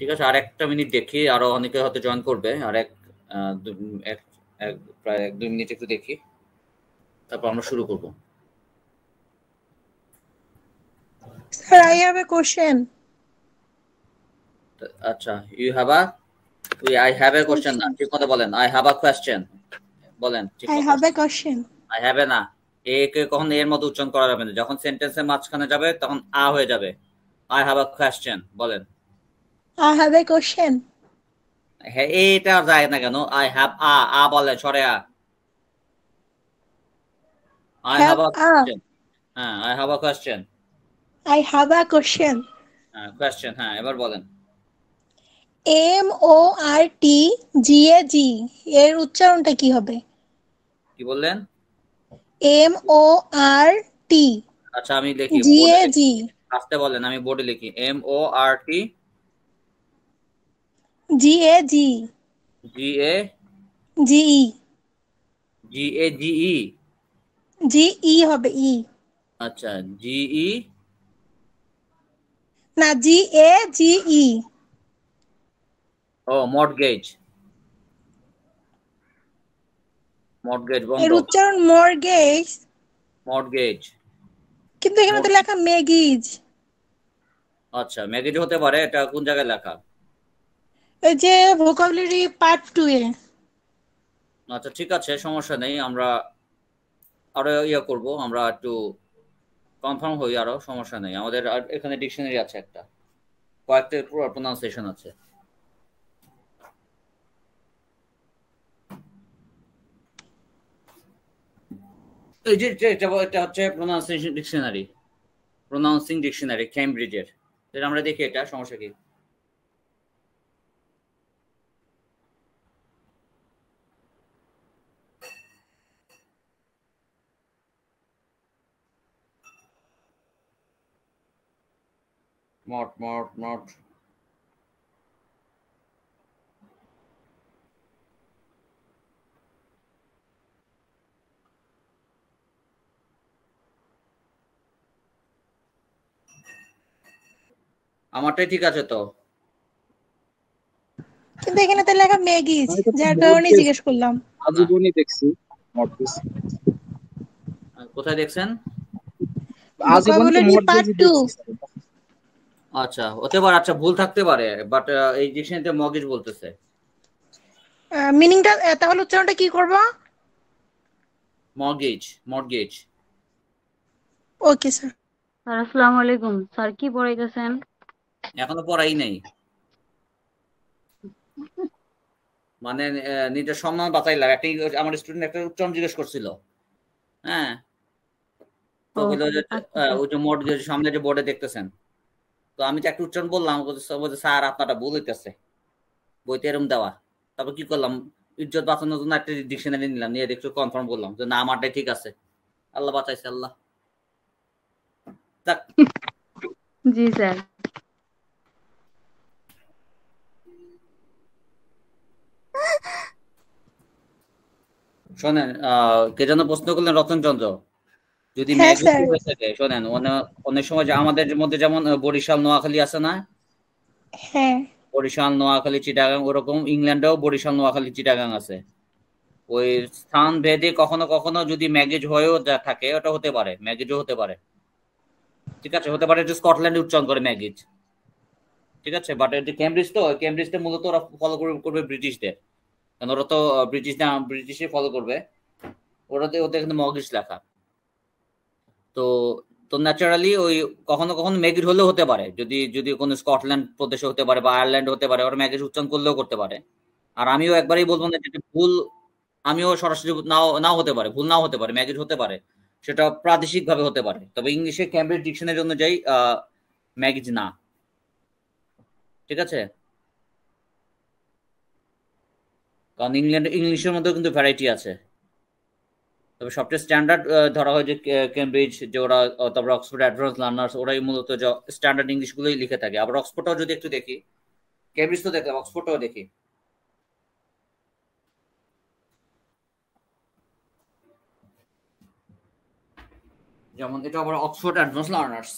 ঠিক আছে আর একটা মিনিট দেখি আরো অনেকে হয়তো জয়েন করবে আর এক প্রায় এক দুই মিনিট একটু দেখি তারপর আমরা শুরু করব sir I have a question আচ্ছা you have a we I have a question না ঠিক কথা বলেন আই হ্যাভ আ কোশ্চেন বলেন ঠিক I have a question I have a না এ কে কখন এর মতো উচ্চারণ করা যাবে না যখন সেন্টেন্সের মাঝখানে যাবে তখন আ হয়ে যাবে আই হ্যাভ আ কোশ্চেন বলেন I have a question. হ্যাঁ এটা যায় না কেন আই হ্যাভ আ আ বলে সরে আ আই হ্যাভ আ হ্যাঁ I have a question I have a question হ্যাঁ কোশ্চেন হ্যাঁ এবার বলেন এম ও আর টি জি এ জি এর উচ্চারণটা কি হবে কি বললেন এম ও আর টি আচ্ছা আমি লিখি জি এ জি আসতে বলেন আমি বোর্ডে লিখি এম ও আর টি জি এ জি জি এ জি ই জি এ জি ই জি ই হবে ই e. আচ্ছা জি ই না জি এ জি ই ও মর্টগেজ মর্টগেজ বন্ধ এর উচ্চারণ মর্টগেজ মর্টগেজ কিন্তু এখানে তো লেখা মেগিজ আচ্ছা মেগিজ হতে পারে এটা কোন জায়গায় লেখা এই যে ভোকাবুলারি পার্ট 2 এ আচ্ছা ঠিক আছে সমস্যা নেই আমরা আরো ইয়া করব আমরা একটু কনফার্ম হই আরো সমস্যা নেই আমাদের এখানে ডিকশনারি আছে একটা কয়েকটা প্রোনাউন্সিয়েশন আছে এই যে এটা হচ্ছে প্রোনাউন্সিয়েশন ডিকশনারি প্রোনাউন্সিং ডিকশনারি কেমব্রিজের আমরা দেখি এটা সমস্যা কি মট মট মট আমারটাই ঠিক আছে তো কিন্তু এখানে তো লেখা ম্যাগিজ যার কারণে জিজ্ঞেস করলাম আচ্ছা। বনি দেখছি মর্টিস কোথায় দেখছেন আজীবন পার্ট 2 আচ্ছা হতে পারে আচ্ছা ভুল থাকতে পারে বাট এই ডিকশনারিতে মর্গেজ বলতেছে মিনিংটা তাহলে উচ্চারণটা কি করব মর্গেজ মর্গেজ ওকে স্যার আসসালামু আলাইকুম স্যার কি পড়াইতেছেন এখনো পড়াই নাই মানে নিজের সম্মান বাঁচাইলাম একটা আমার স্টুডেন্ট একটা উচ্চারণ জিজ্ঞেস করছিল হ্যাঁ আচ্ছা, আচ্ছা। ওই যে মোট সামনে যে বোর্ডে দেখতেছেন তো আমি তো একটা উচ্চারণ বললাম স্যার আপনারা ভুল হইতেছে বইতে এরম দেওয়া তারপর কি করলাম ইজ্জত বাঁচানোর জন্য একটা ডিকশনারি নিলাম নিয়ে একটু কনফার্ম বললাম যে না আমারটাই ঠিক আছে আল্লাহ বাঁচাইছে আল্লাহ জি স্যার শোনেন কে যেন প্রশ্ন করলেন রতন চন্দ্র যদি হ্যাঁ থাকে শোনেন অনেক সময় আমাদের মধ্যে যেমন বরিশাল নোয়াখালী আছে না হ্যাঁ বরিশাল নোয়াখালী চিটাগাং ওরকম ইংল্যান্ডেও বরিশাল নোয়াখালী চিটাগাং আছে ওই স্থান ভেদে কখনো কখনো যদি ম্যাগেজ হয়েও থাকে ওটা হতে পারে ম্যাগেজও হতে পারে ঠিক আছে হতে পারে এটা স্কটল্যান্ডে উচ্চারণ করে ম্যাগেজ ঠিক আছে বাট এটি ক্যামব্রিজ তো ক্যামব্রিজটা মূলত ওরা ফলো করবে ব্রিটিশদের কারণ ওরা তো ব্রিটিশ ব্রিটিশে ফলো করবে ওরা তো ওদের এখানে মগিজ লেখা তো তো ন্যাচারালি ওই কখনো কখনো ম্যাগির হলেও হতে পারে যদি যদি কোনো স্কটল্যান্ড প্রদেশে হতে পারে বা আয়ারল্যান্ড হতে পারে ওরা ম্যাগির উচ্চারণ করলেও করতে পারে আর আমিও একবারই বলবো না যেটা ভুল আমিও সরাসরি নাও নাও হতে পারে ভুল নাও হতে পারে ম্যাগির হতে পারে সেটা প্রাদেশিক ভাবে হতে পারে তবে ইংলিশে ক্যামব্রিজ ডিকশনারি অনুযায়ী ম্যাগিজ না ঠিক আছে কারণ ইংল্যান্ড ইংলিশের মধ্যেও কিন্তু ভ্যারাইটি আছে তবে সবচেয়ে স্ট্যান্ডার্ড ধরা হয় যে কেমব্রিজ যে ওরা তারপর অক্সফোর্ড অ্যাডভান্স লার্নার্স ওরাই মূলত স্ট্যান্ডার্ড ইংলিশগুলোই লিখে থাকে আবার অক্সফোর্ডটাও যদি একটু দেখি কেমব্রিজ তো দেখলাম অক্সফোর্ডটাও দেখি যেমন এটা আবার অক্সফোর্ড অ্যাডভান্স লার্নার্স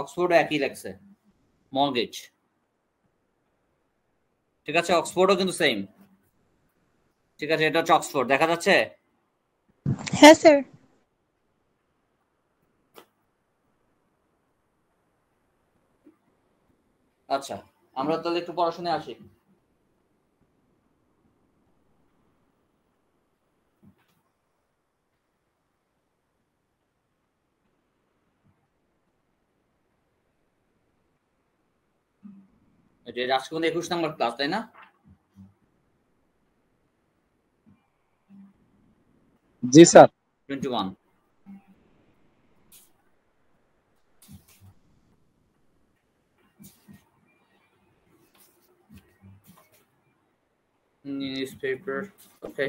অক্সফোর্ডও একই লাগছে মর্গেজ ঠিক আছে অক্সফোর্ডও কিন্তু সেম ঠিক আছে এটা হচ্ছে অক্সফোর্ড দেখা যাচ্ছে হ্যাঁ স্যার আচ্ছা আমরা তাহলে একটু পড়াশোনায় আসি আজকে কিন্তু একুশ নাম্বার ক্লাস তাই না জি sir twenty one newspaper okay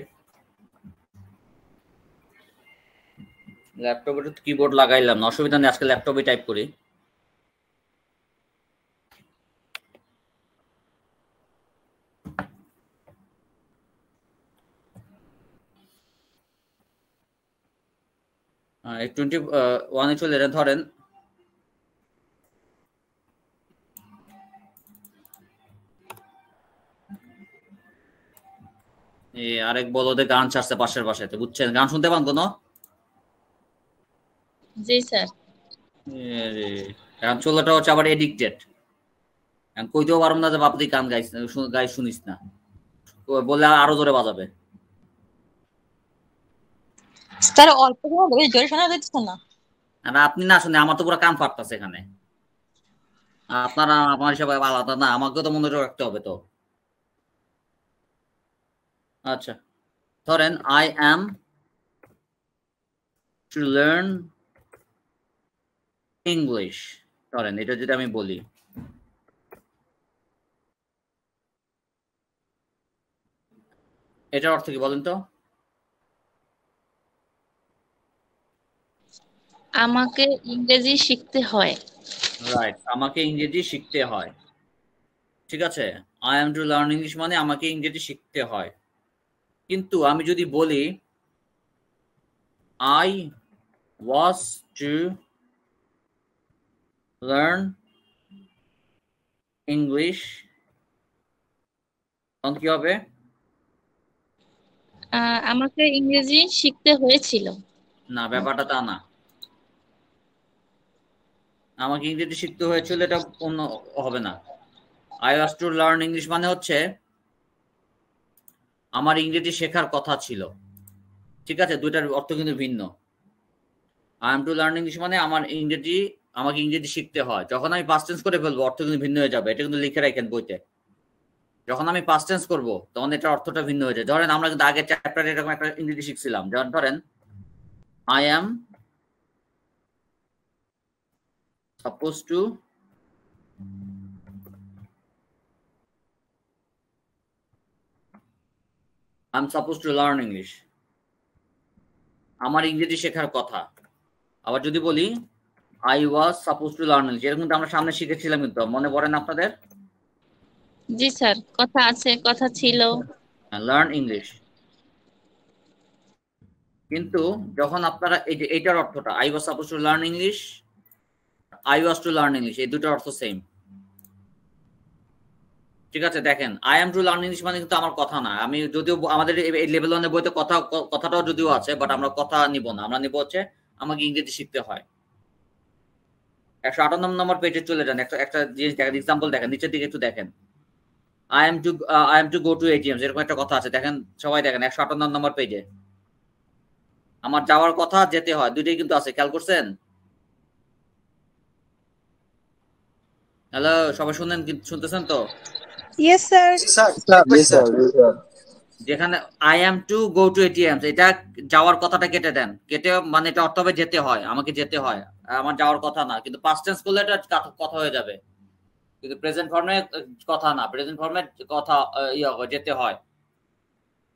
ল্যাপটপে তো কিবোর্ড লাগাইলাম না অসুবিধা নেই আজকে ল্যাপটপে টাইপ করি টোয়েন্টি ওয়ানে চলে এটা ধরেন আরেক বলদে গান ছাড়ছে পাশের বাসাতে বুঝছেন গান শুনতে পান কোনো জি স্যার এখন চোলাটা হচ্ছে আবার এডিক্টেড কইতেও পারবো না যে বাপদি গান গাইছ গাই শুনিস না বললে আরো জোরে বাজাবে তার অল্প কথা বলে জোরে শোনা যাচ্ছে না না আপনি না শুনে আমার তো পুরো কাম ফাটতাছে এখানে আপনারা আমার সবাই আলাদা না আমাকে তো মনোযোগ রাখতে হবে তো আচ্ছা ধরেন I am to learn English ধরেন এটা যদি আমি বলি এটার অর্থ কি বলেন তো আমাকে ইংরেজি শিখতে হয় রাইট আমাকে ইংরেজি শিখতে হয় ঠিক আছে I am to learn English মানে আমাকে ইংরেজি শিখতে হয় কিন্তু আমি যদি বলি I was to learn English তখন কি হবে আমাকে ইংরেজি শিখতে হয়েছিল না ব্যাপারটা তা না আমাকে ইংরেজি শিখতে হয়েছিল এটা অন্য হবে না I was to learn English মানে হচ্ছে আমার ইংরেজি শেখার কথা ছিল ঠিক আছে দুইটার অর্থ কিন্তু ভিন্ন I am to learn English মানে আমার ইংরেজি আমাকে ইংরেজি শিখতে হয় যখন আমি পাস্ট টেন্স করে ফেলবো অর্থ কিন্তু ভিন্ন হয়ে যাবে এটা কিন্তু লিখে রাখেন বইতে যখন আমি পাস্ট টেন্স করবো তখন এটার অর্থটা ভিন্ন হয়ে যায় ধরেন আমরা কিন্তু আগে চ্যাপ্টারে এরকম একটা ইংরেজি শিখছিলাম যেমন ধরেন I am supposed to I'm supposed to learn English. আমার ইংরেজি শেখার কথা আবার যদি বলি I was suppose to learn English এরকম আমরা সামনে শিখেছিলাম কিন্তু মনে পড়েন আপনাদের জি স্যার কথা আছে কথা ছিল লার্ন হ্যাঁ, ইংলিশ কিন্তু যখন আপনারা এই যে অর্থটা I was suppose to learn English I was to learn English এই দুটো অর্থ সেম ঠিক আছে দেখেন I am to learn English মানে কিন্তু আমার কথা না আমি যদিও আমাদের এই লেভেল ওয়ানের বইতে কথা কথাটাও যদিও আছে বাট আমরা কথা নিব না আমরা নিব হচ্ছে আমাকে ইংরেজি শিখতে হয় একশো আটান্ন নম্বর পেজে চলে যান একটা একটা জিনিস দেখেন এক্সাম্পল দেখেন নিচের দিকে একটু দেখেন I am to I am to go to ATM এরকম একটা কথা আছে দেখেন সবাই দেখেন একশো আটান্ন নম্বর পেজে আমার যাওয়ার কথা যেতে হয় দুইটাই কিন্তু আছে খেয়াল করছেন হ্যালো সবাই শুনেন শুনতেছেন তো ইয়েস স্যার যেখানে I am to go to ATM এটা যাওয়ার কথাটা কেটে দেন কেটে মানে এটা অর্থ হবে যেতে হয় আমাকে যেতে হয় আমার যাওয়ার কথা না কিন্তু পাস্ট টেন্স করলে এটা কথা হয়ে যাবে কিন্তু প্রেজেন্ট ফর্মে কথা না প্রেজেন্ট ফর্মে কথা ইয়া যেতে হয়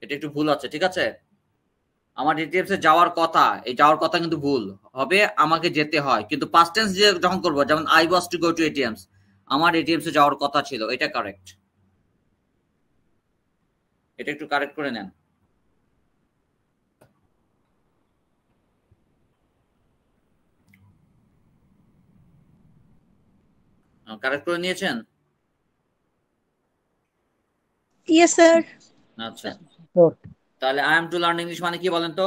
এটা একটু ভুল আছে ঠিক আছে আমার এটিএম এ যাওয়ার কথা এই যাওয়ার কথা কিন্তু ভুল হবে আমাকে যেতে হয় কিন্তু পাস্ট টেন্স যে যখন করবো যেমন I was to go to ATMs আমার এটিএমসে যাওয়ার কথা ছিল এটা কারেক্ট এটা একটু কারেক্ট করে নেন কারেক্ট করে নিয়েছেন আচ্ছা তাহলে I am to learn English মানে কি বলেন তো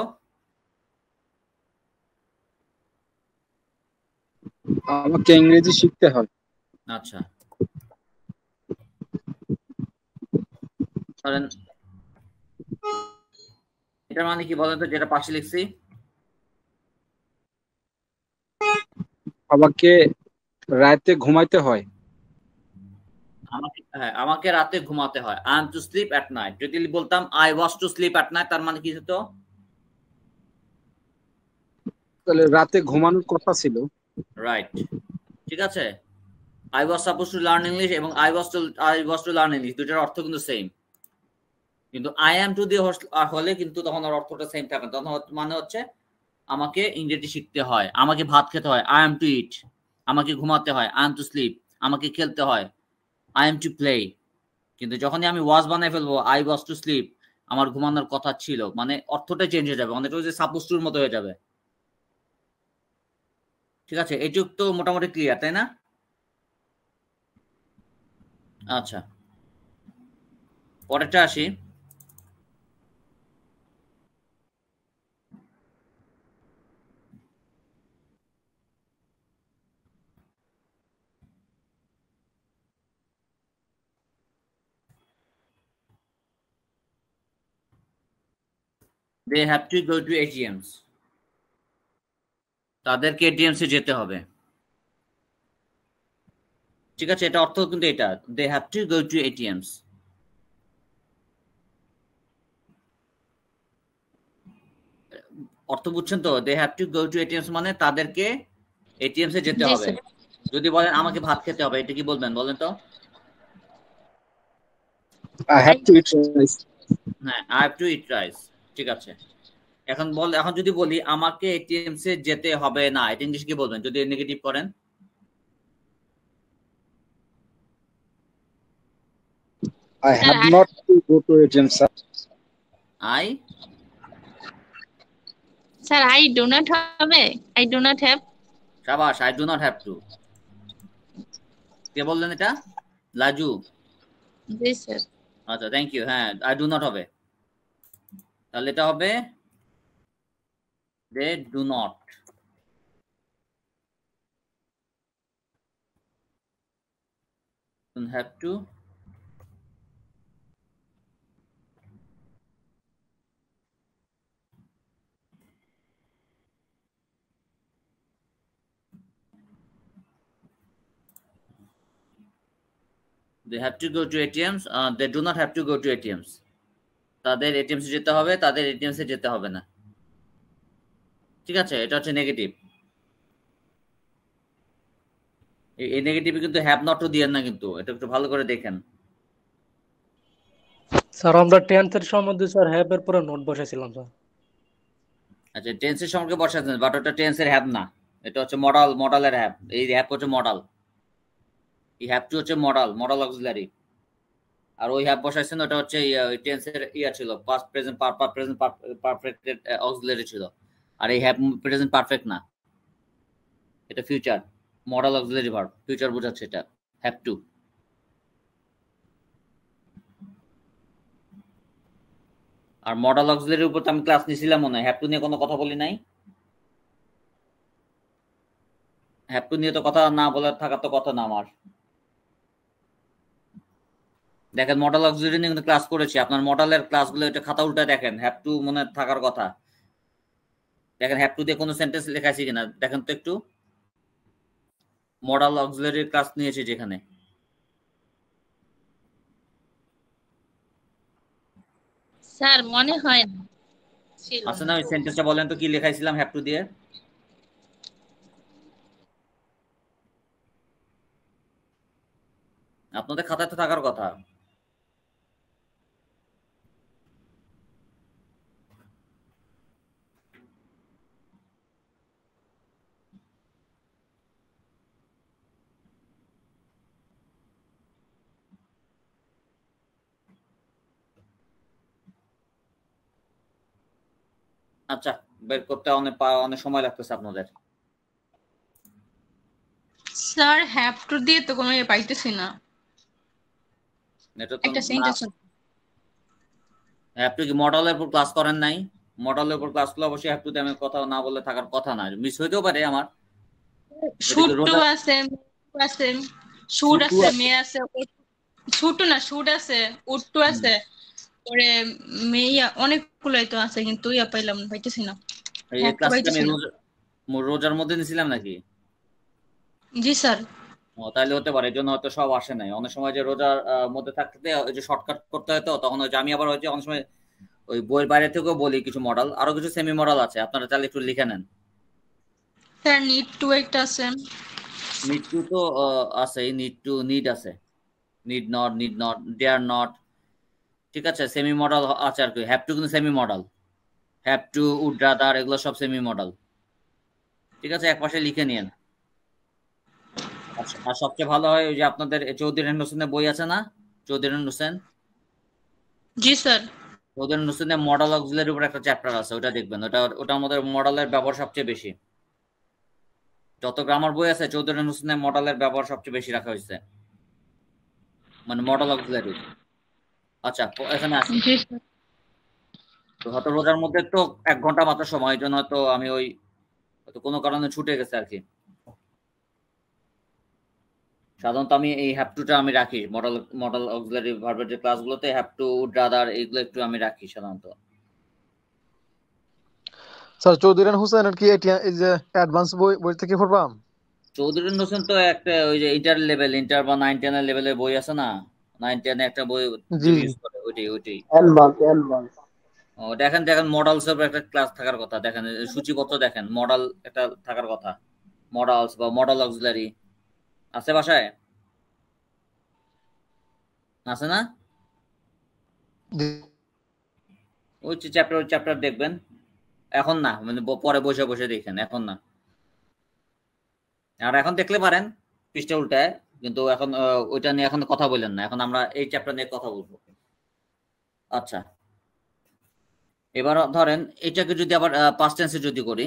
আমাকে ইংরেজি শিখতে হবে আচ্ছা ধরেন এটার মানে কি বলেন তো যেটা পাশে লিখছি আমাকে রাতে ঘুমাইতে হয় আমাকে হ্যাঁ আমাকে রাতে ঘুমাতে হয় I am to sleep at night যদি বলতাম I was to sleep at night তার মানে কি হতো তাহলে রাতে ঘুমানোর কথা ছিল রাইট ঠিক আছে I was suppose to learn English এবং I was to I was to learn English দুইটার অর্থ কিন্তু সেম কিন্তু আই অ্যাম টু দিয়ে হলে কিন্তু তখন আর অর্থটা সেম থাকে তখন মানে হচ্ছে আমাকে ইংরেজি শিখতে হয় আমাকে ভাত খেতে হয় আই অ্যাম টু ইট আমাকে ঘুমাতে হয় আই এম টু স্লিপ আমাকে খেলতে হয় আই এম টু প্লে কিন্তু যখনই আমি ওয়াজ বানাই ফেলবো আই ওয়াজ টু স্লিপ আমার ঘুমানোর কথা ছিল মানে অর্থটা চেঞ্জ হয়ে যাবে অনেকটা মানে যে টুর মতো হয়ে যাবে ঠিক আছে এটুক তো মোটামুটি ক্লিয়ার তাই না আচ্ছা পরেরটা আসি they have to go to ATMs তাদেরকে এটিএমসে যেতে হবে ঠিক আছে এটা অর্থ কিন্তু এটা they have to go to ATMs অর্থ বুঝছেন তো they have to go to ATMs মানে তাদেরকে এটিএমস এ যেতে হবে যদি বলেন আমাকে ভাত খেতে হবে এটা কি বলবেন বলেন তো I have to eat rice হ্যাঁ I have to eat rice ঠিক আছে এখন বল এখন যদি বলি আমাকে এটিএমস এ যেতে হবে না এটা ইংলিশ কি বলবেন যদি নেগেটিভ করেন I have I, not to go to ATM, sir. I? Sir, I do not have a. I do not have. Shabash, I do not have to. K Laju. Yes, sir. G thank you. Haan, I do not have. A. হবে তাহলে এটা হবে they do not have to they have to go to ATMs uh, they do have to go to to ATMs তাদের এটিএমসে যেতে হবে তাদের এটিএমসে যেতে হবে না ঠিক আছে এটা হচ্ছে নেগেটিভ এই নেগেটিভ কিন্তু হ্যাভ নটও দিয়েন না কিন্তু এটা একটু ভালো করে দেখেন স্যার আমরা টেন্সের সম্বন্ধে স্যার হ্যাভ এর পরে নোট বসাইছিলাম স্যার আচ্ছা টেন্সের সম্পর্কে বসাইছেন বাট ওটা টেন্সের হ্যাভ না এটা হচ্ছে মডাল মডালের হ্যাভ এই হ্যাভ হচ্ছে মডাল হচ্ছে মডাল মডাল অক্সিলারি আর ওই হ্যাপ বসাইছেন ওটা হচ্ছে টেন্সের ইয়া ছিল past present present perfect auxiliary ছিল আর এই প্রেজেন্ট পারফেক্ট না এটা future modal auxiliary verb future বোঝাচ্ছে এটা টু আর মডাল অক্সিলারির উপর তো আমি ক্লাস নিছিলাম মনে হয় হ্যাপ টু নিয়ে কোনো কথা বলি নাই হ্যাপ টু নিয়ে তো কথা না বলার থাকার তো কথা না আমার দেখেন মডেল অক্সিজেন কিন্তু ক্লাস করেছি আপনার মডেলের ক্লাসগুলো এটা খাতা উল্টা দেখেন হ্যাভ টু মনে থাকার কথা দেখেন হ্যাভ টু দিয়ে কোনো সেন্টেন্স লেখা কিনা দেখেন তো একটু মডেল অক্সিলারি ক্লাস নিয়েছি যেখানে স্যার মনে হয় না আচ্ছা না ওই সেন্টেন্সটা বলেন তো কি লেখাইছিলাম হ্যাভ টু দিয়ে আপনাদের খাতায় তো থাকার কথা আচ্ছা বের করতে অনেক অনেক সময় লাগতেছে আপনাদের স্যার হ্যাভ টু দিয়ে তো কোনো পাইতেছি না এটা তো একটা সেন্টেন্স হ্যাভ টু কি মডেলের উপর ক্লাস করেন নাই মডেলের উপর ক্লাস করলে অবশ্যই হ্যাভ টু আমি কথা না বলে থাকার কথা না মিস হইতেও পারে আমার শুট টু আছে আছে শুট আছে মে আছে শুট না শুট আছে উট টু আছে পরে মেয়া অনেকগুলাই তো আছে কিন্তু ইয়া পাইলাম পাইতেছি না হ্যাঁ, রোজার মধ্যে নিছিলাম নাকি জি স্যার ও তাহলে হতে পারে জন্য হয়তো সব আসে নাই অনেক সময় যে রোজার মধ্যে থাকতে ওই যে শর্টকাট করতে হয় তো তখন ওই আমি আবার ওই যে অনেক সময় ওই বইয়ের বাইরে থেকেও বলি কিছু মডেল আরো কিছু সেমি মডেল আছে আপনারা তাহলে একটু লিখে নেন স্যার নিড টু একটা আছে নিড টু তো আছে নিড টু নিড আছে need not need not dare not ঠিক আছে সেমি মডেল আছে আর কি হ্যাভ টু কিন্তু semi model have to would rather এগুলো সব সেমি মডেল ঠিক আছে এক পাশে লিখে নিন আচ্ছা আর সবচেয়ে ভালো হয় ওই যে আপনাদের চৌধুরী হোসেনের বই আছে না চৌধুরী হোসেন জি স্যার চৌধুরী হোসেনের মডেল অক্সিলারির উপর একটা চ্যাপ্টার আছে ওটা দেখবেন ওটা ওটা আমাদের মডেলের ব্যবহার সবচেয়ে বেশি যত গ্রামার বই আছে চৌধুরী হোসেনের মডেলের ব্যবহার সবচেয়ে বেশি রাখা হয়েছে মানে মডেল অক্সিলারি আচ্ছা এখানে আসি তো হত রোজার মধ্যে তো এক ঘন্টা মাত্র সময় এই জন্য তো আমি ওই কোনো কারণে ছুটে গেছে আর কি সাধারণত আমি এই হ্যাপ টুটা আমি রাখি মডেল মডেল অক্সিলারি ভার্বের যে ক্লাসগুলোতে হ্যাপ টু ড্রাদার এইগুলো একটু আমি রাখি সাধারণত স্যার চৌধুরীন হোসেনের কি এই যে অ্যাডভান্স বই বই থেকে পড়বাম চৌধুরীন হোসেন তো একটা ওই যে ইন্টার লেভেল ইন্টার বা নাইন টেনের লেভেলের বই আছে না নাইন টেন একটা বই ও দেখেন দেখেন মডেলস এর একটা ক্লাস থাকার কথা দেখেন সূচিপত্র দেখেন মডেল একটা থাকার কথা মডেলস বা মডেল অক্সিলারি আছে বাসায় আছে না ওই চ্যাপ্টার চ্যাপ্টার দেখবেন এখন না মানে পরে বসে বসে দেখেন এখন না আর এখন দেখলে পারেন পৃষ্ঠা উল্টায় কিন্তু এখন ওইটা নিয়ে এখন কথা বলেন না এখন আমরা এই চ্যাপ্টার নিয়ে কথা বলবো আচ্ছা এবার ধরেন এটাকে যদি আবার পাস্ট টেন্সে যদি করি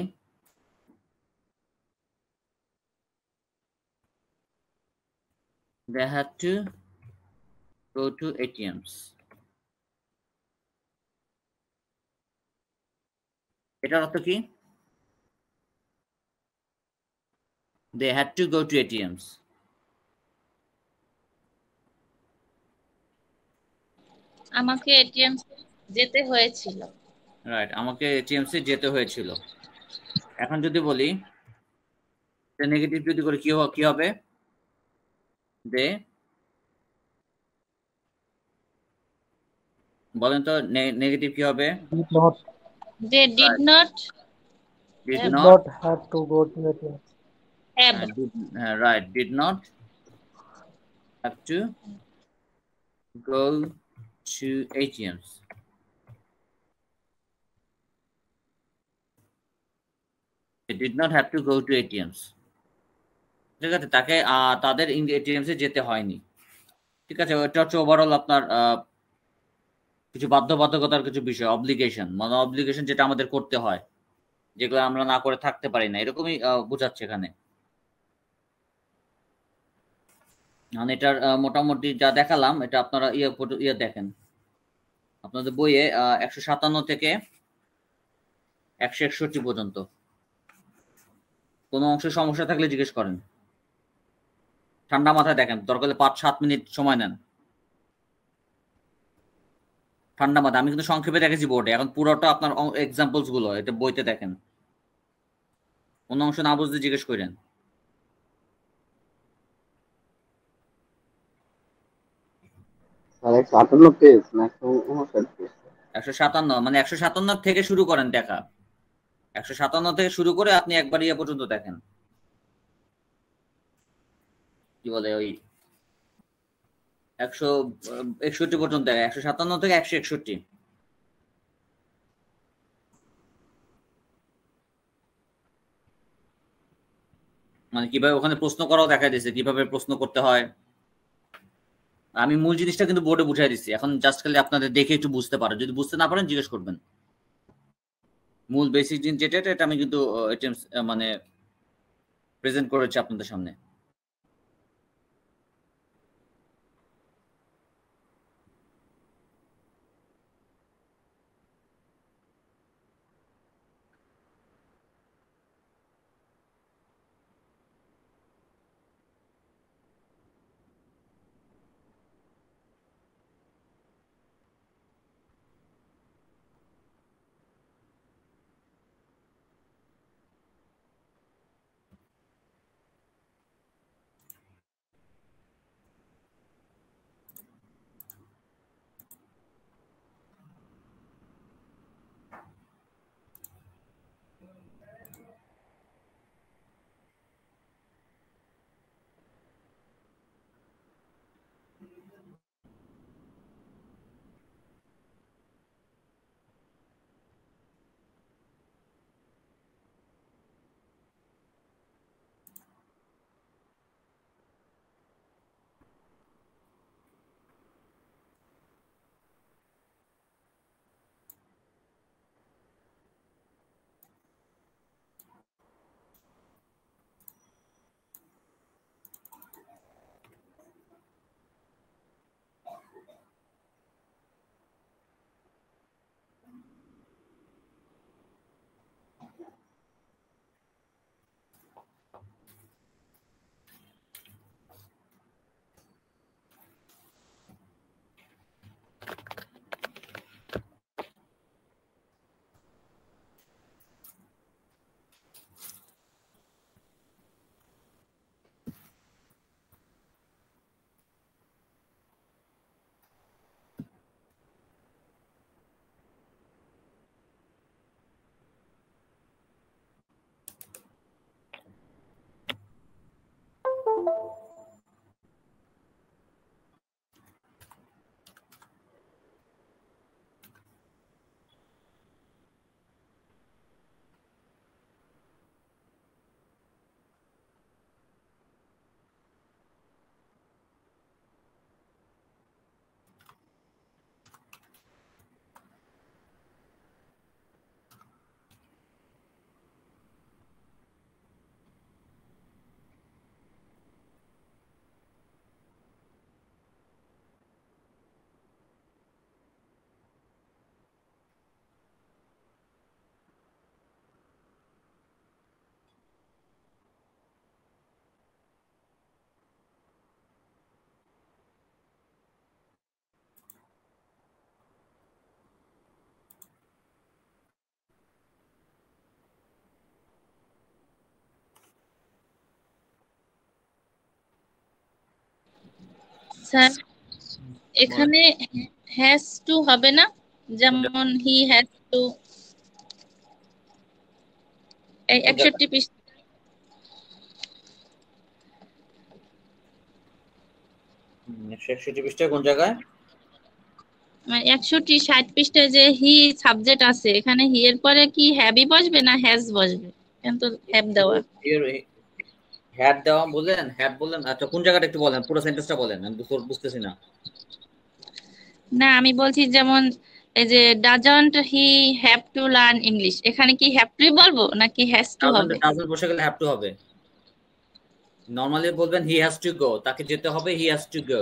they had to go to ATMs এটার অর্থ কি they had to go to ATMs আমাকে এটিএম যেতে হয়েছিল রাইট আমাকে এটিএম টিএমসি যেতে হয়েছিল এখন যদি বলি নেগেটিভ যদি করি কি হবে কি হবে দে বলেন তো নেগেটিভ কি হবে they did not did not have to go to ATM right did not have to go two ATMs. They did not have to go to ATMs. ঠিক আছে তাকে তাদের এটিএমস এ যেতে হয়নি ঠিক আছে এটা হচ্ছে ওভারঅল আপনার কিছু বাধ্যবাধকতার কিছু বিষয় অবলিগেশন মানে অব্লিগেশন যেটা আমাদের করতে হয় যেগুলো আমরা না করে থাকতে পারি না এরকমই বোঝাচ্ছে এখানে মানে এটার মোটামুটি যা দেখালাম এটা আপনারা ইয়ে ইয়ে দেখেন আপনাদের বইয়ে একশো সাতান্ন থেকে একশো একষট্টি পর্যন্ত কোনো অংশে সমস্যা থাকলে জিজ্ঞেস করেন ঠান্ডা মাথায় দেখেন দরকার পাঁচ সাত মিনিট সময় নেন ঠান্ডা মাথা আমি কিন্তু সংক্ষেপে দেখেছি বোর্ডে এখন পুরোটা আপনার এক্সাম্পলস গুলো এটা বইতে দেখেন কোনো অংশ না বুঝতে জিজ্ঞেস করেন একশো সাতান্ন না 159 পেজ থেকে শুরু করেন দেখা একশো সাতান্ন থেকে শুরু করে আপনি একবার ইয়া পর্যন্ত দেখেন কি বলে ওই 161 পর্যন্ত একশো সাতান্ন থেকে একশো একষট্টি মানে কিভাবে ওখানে প্রশ্ন করাও দেখা দিয়েছে কিভাবে প্রশ্ন করতে হয় আমি মূল জিনিসটা কিন্তু বোর্ডে বুঝাই দিচ্ছি এখন জাস্ট খালি আপনাদের দেখে একটু বুঝতে পারো যদি বুঝতে না পারেন জিজ্ঞেস করবেন মূল বেসিক যেটা এটা আমি কিন্তু মানে প্রেজেন্ট করেছি আপনাদের সামনে Thank you. স্যার এখানে হ্যাজ টু হবে না যেমন হি হ্যাজ টু এই 61 পৃষ্ঠা কোন জায়গায় পৃষ্ঠায় মানে যে হি সাবজেক্ট আছে এখানে হি এর পরে কি হ্যাবি বসবে না হ্যাজ বসবে কিন্তু হ্যাব দেওয়া হ্যাট দেওয়া বললেন হ্যাট বললেন আচ্ছা কোন জায়গাটা একটু বলেন পুরো সেন্টেন্সটা বলেন আমি বুঝতেছি না না আমি বলছি যেমন এই যে doesn't he have to learn English এখানে কি হ্যাভ টু বলবো নাকি হ্যাজ টু হবে ডাজন্ট বসে গেলে হ্যাভ টু হবে নরমালি বলবেন হি হ্যাজ টু গো তাকে যেতে হবে হি হ্যাজ টু গো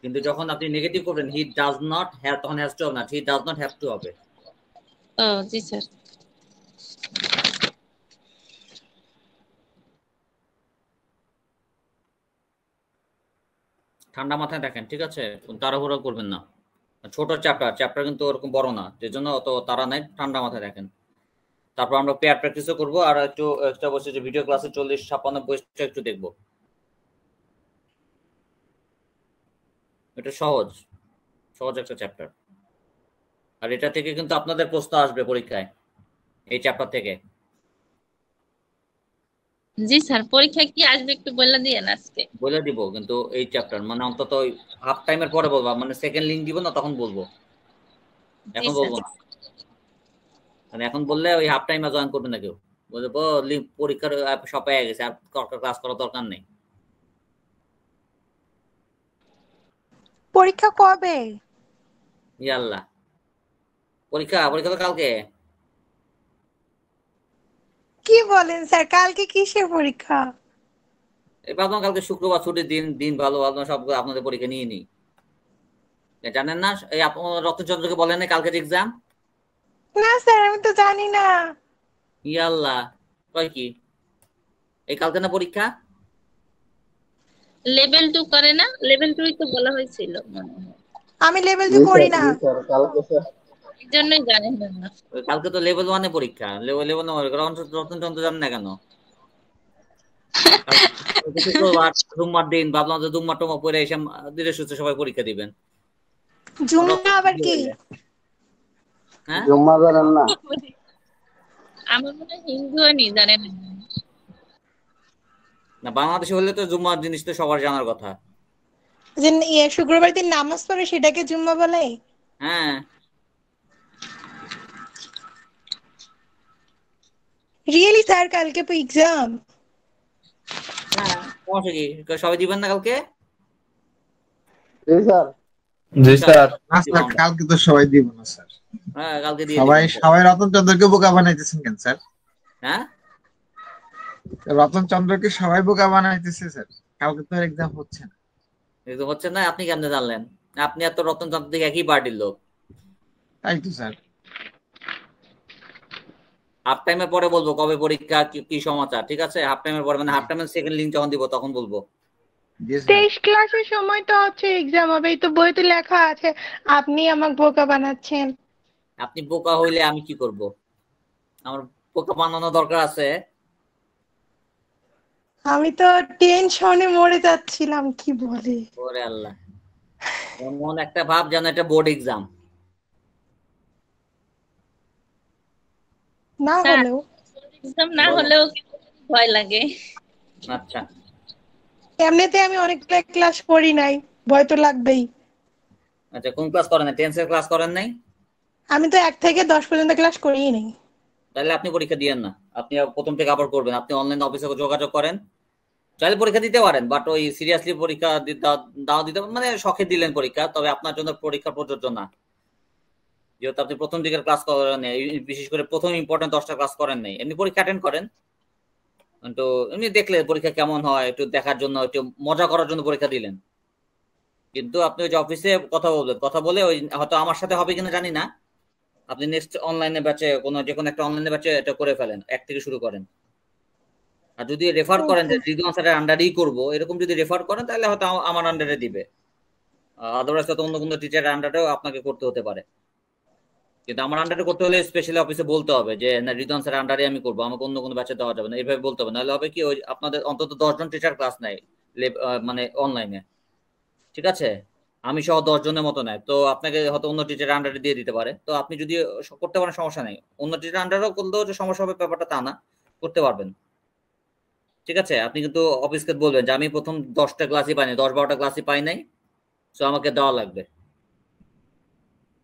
কিন্তু যখন আপনি নেগেটিভ করবেন হি ডাজ নট হ্যাভ তখন হ্যাজ টু হবে না he does not have to হবে ও জি স্যার ঠান্ডা মাথায় দেখেন ঠিক আছে তাড়াহুড়া করবেন না ছোট চ্যাপ্টার চ্যাপ্টার কিন্তু ওরকম বড় না যে জন্য অত তারা নাই ঠান্ডা মাথায় দেখেন তারপর আমরা পেয়ার প্র্যাকটিসও করবো আর একটু এক্সট্রা বসে যে ভিডিও ক্লাসে চল্লিশ ছাপ্পান্ন বইটা একটু দেখবো এটা সহজ সহজ একটা চ্যাপ্টার আর এটা থেকে কিন্তু আপনাদের প্রশ্ন আসবে পরীক্ষায় এই চ্যাপ্টার থেকে জি স্যার পরীক্ষা কি আসবে একটু বলে দিয়েন আজকে বলে দিব কিন্তু এই চ্যাপ্টার মানে অন্তত হাফ টাইমের পরে বলবো মানে সেকেন্ড লিংক দিব না তখন বলবো এখন বলবো না মানে এখন বললে ওই হাফ টাইমে জয়েন করবে না কেউ বলবো লিংক পরীক্ষার সব পেয়ে গেছে আর ক্লাস করার দরকার নেই পরীক্ষা কবে ইয়াল্লা পরীক্ষা পরীক্ষা তো কালকে কি বলেন স্যার কালকে কিসের পরীক্ষা ভাবলাম কালকে শুক্রবার ছুটির দিন দিন ভালো ভালো সব আপনাদের পরীক্ষা নিয়ে নি জানেন না এই আপনার রতনচন্দ্রকে বলেন না কালকের এক্সাম না স্যার আমি তো জানি না ইয়াল্লা কয় কি এই কালকে না পরীক্ষা লেভেল 2 করে না লেভেল 2 তো বলা হয়েছিল আমি লেভেল 2 করি না কালকে স্যার জন্যই জানেন না কালকে তো লেভেল ওয়ানে পরীক্ষা লেভেল লেভেল রতন জানেন না কেন জুম্মার দিন ভাবলাম যে টুম্মা পরে এসে দিলে সুস্থ সবাই পরীক্ষা দিবেন জুম্মা আবার কি হ্যাঁ জুম্মা জানেন না আমার মনে নি জানেন না বাংলাদেশে হলে তো জুম্মার জিনিস তো সবার জানার কথা যে ইয়ে, শুক্রবার দিন নামাজ পড়ে সেটাকে জুম্মা বলে হ্যাঁ রিয়েলি হ্যাঁ, স্যার কালকে তো এক্সাম সবাই দিবেন না কালকে কালকে তো সবাই দিব না স্যার হ্যাঁ, বোকা বানাইতেছেন কেন স্যার হ্যাঁ সবাই বোকা বানাইতেছে স্যার কালকে তো এক্সাম হচ্ছে না না আপনি কেমনে জানলেন আপনি এত রতন চন্দ্র থেকে একই পার্টির লোক তাই তো স্যার হাফ টাইমের পরে বলবো কবে পরীক্ষা কি সমাচার ঠিক আছে হাফ টাইমের পরে মানে হাফ টাইমের সেকেন্ড লিংক যখন দিব তখন বলবো তেইশ ক্লাসের সময় তো আছে এক্সাম হবে এই তো বইতে লেখা আছে আপনি আমাকে বোকা বানাচ্ছেন আপনি বোকা হইলে আমি কি করব আমার বোকা বানানো দরকার আছে আমি তো টেনশনে মরে যাচ্ছিলাম কি বলি ওরে আল্লাহ মন একটা ভাব যেন এটা বোর্ড এক্সাম না হলেও না হলেও ভয় লাগে আচ্ছা এমনিতে আমি অনেক ক্লাস করি নাই ভয় তো লাগবেই আচ্ছা কোন ক্লাস করেন না টেন্সের ক্লাস করেন নাই আমি তো এক থেকে দশ পর্যন্ত ক্লাস করিই নাই তাহলে আপনি পরীক্ষা দিয়েন না আপনি প্রথম থেকে আবার করবেন আপনি অনলাইন অফিসে যোগাযোগ করেন চাইলে পরীক্ষা দিতে পারেন বাট ওই সিরিয়াসলি পরীক্ষা দাও দিতে মানে শখে দিলেন পরীক্ষা তবে আপনার জন্য পরীক্ষা প্রযোজ্য না যেহেতু আপনি প্রথম দিকের ক্লাস করেন বিশেষ করে প্রথম ইম্পর্টেন্ট দশটা ক্লাস করেন নাই এমনি পরীক্ষা অ্যাটেন্ড করেন তো এমনি দেখলে পরীক্ষা কেমন হয় একটু দেখার জন্য একটু মজা করার জন্য পরীক্ষা দিলেন কিন্তু আপনি ওই যে অফিসে কথা বলবেন কথা বলে ওই হয়তো আমার সাথে হবে কিনা জানি না আপনি নেক্সট অনলাইনে ব্যাচে কোনো যে কোনো একটা অনলাইনে ব্যাচে এটা করে ফেলেন এক থেকে শুরু করেন আর যদি রেফার করেন যে রিদন আনসারের আন্ডারেই করবো এরকম যদি রেফার করেন তাহলে হয়তো আমার আন্ডারে দিবে আদারওয়াইজ হয়তো অন্য কোনো টিচারের আন্ডারেও আপনাকে করতে হতে পারে কিন্তু আমার আন্ডারে করতে হলে স্পেশালি অফিসে বলতে হবে যে না রিদন স্যার আন্ডারে আমি করবো আমাকে অন্য কোনো ব্যাচে দেওয়া যাবে না এইভাবে বলতে হবে নাহলে হবে কি ওই আপনাদের অন্তত দশজন টিচার ক্লাস নেয় মানে অনলাইনে ঠিক আছে আমি সহ দশজনের মতো নেয় তো আপনাকে হয়তো অন্য টিচার আন্ডারে দিয়ে দিতে পারে তো আপনি যদি করতে পারেন সমস্যা নেই অন্য টিচার আন্ডারেও করলেও যে সমস্যা হবে ব্যাপারটা তা না করতে পারবেন ঠিক আছে আপনি কিন্তু অফিসকে বলবেন যে আমি প্রথম দশটা ক্লাসই পাইনি দশ বারোটা ক্লাসই পাই নাই সো আমাকে দেওয়া লাগবে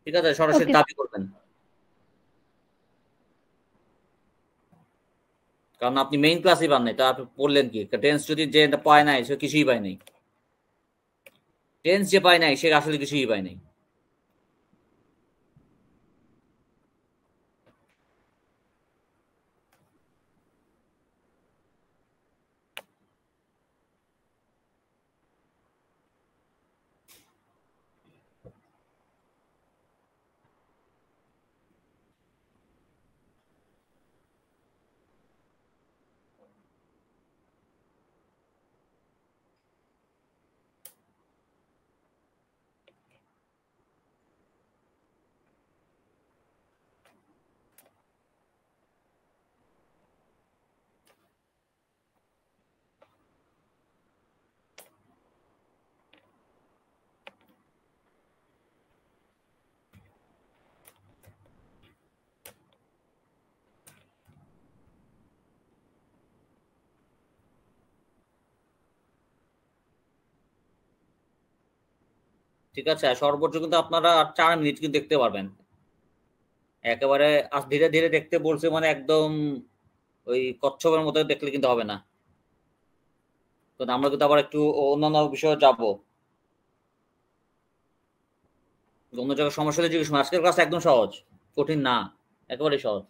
ঠিক আছে সরাসরি দাবি করবেন কারণ আপনি মেইন ক্লাসই পান নাই তা আপনি পড়লেন কি টেন্স যদি যে পায় নাই সে কিছুই পায় নাই টেন্স যে পায় নাই সে আসলে কিছুই পায় নাই ঠিক আছে সর্বোচ্চ কিন্তু আপনারা আর চার মিনিট কিন্তু দেখতে পারবেন একেবারে আজ ধীরে ধীরে দেখতে বলছে মানে একদম ওই কচ্ছপের মতো দেখলে কিন্তু হবে না তো আমরা কিন্তু আবার একটু অন্যান্য বিষয়ে যাবো অন্য জায়গায় সমস্যা হলে জিজ্ঞেস আজকের ক্লাস একদম সহজ কঠিন না একেবারে সহজ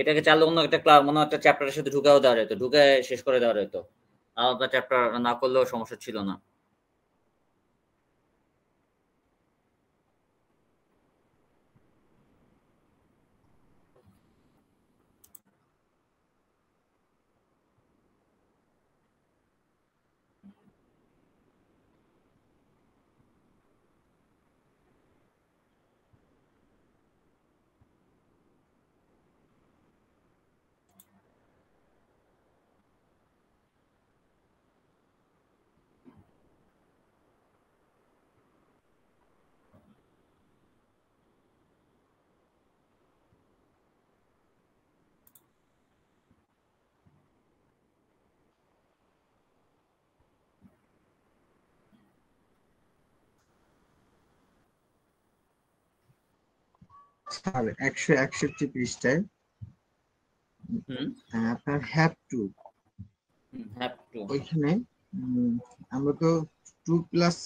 এটাকে চালু অন্য একটা ক্লাস মনে একটা চ্যাপ্টারের সাথে ঢুকেও দেওয়া যেত ঢুকে শেষ করে দেওয়া যেত আলাদা চ্যাপ্টার না করলেও সমস্যা ছিল না স্যার একশো একষট্টি পৃষ্ঠায় হ্যাঁ, আপনার হ্যাভ টু ওইখানে আমরা তো টু প্লাস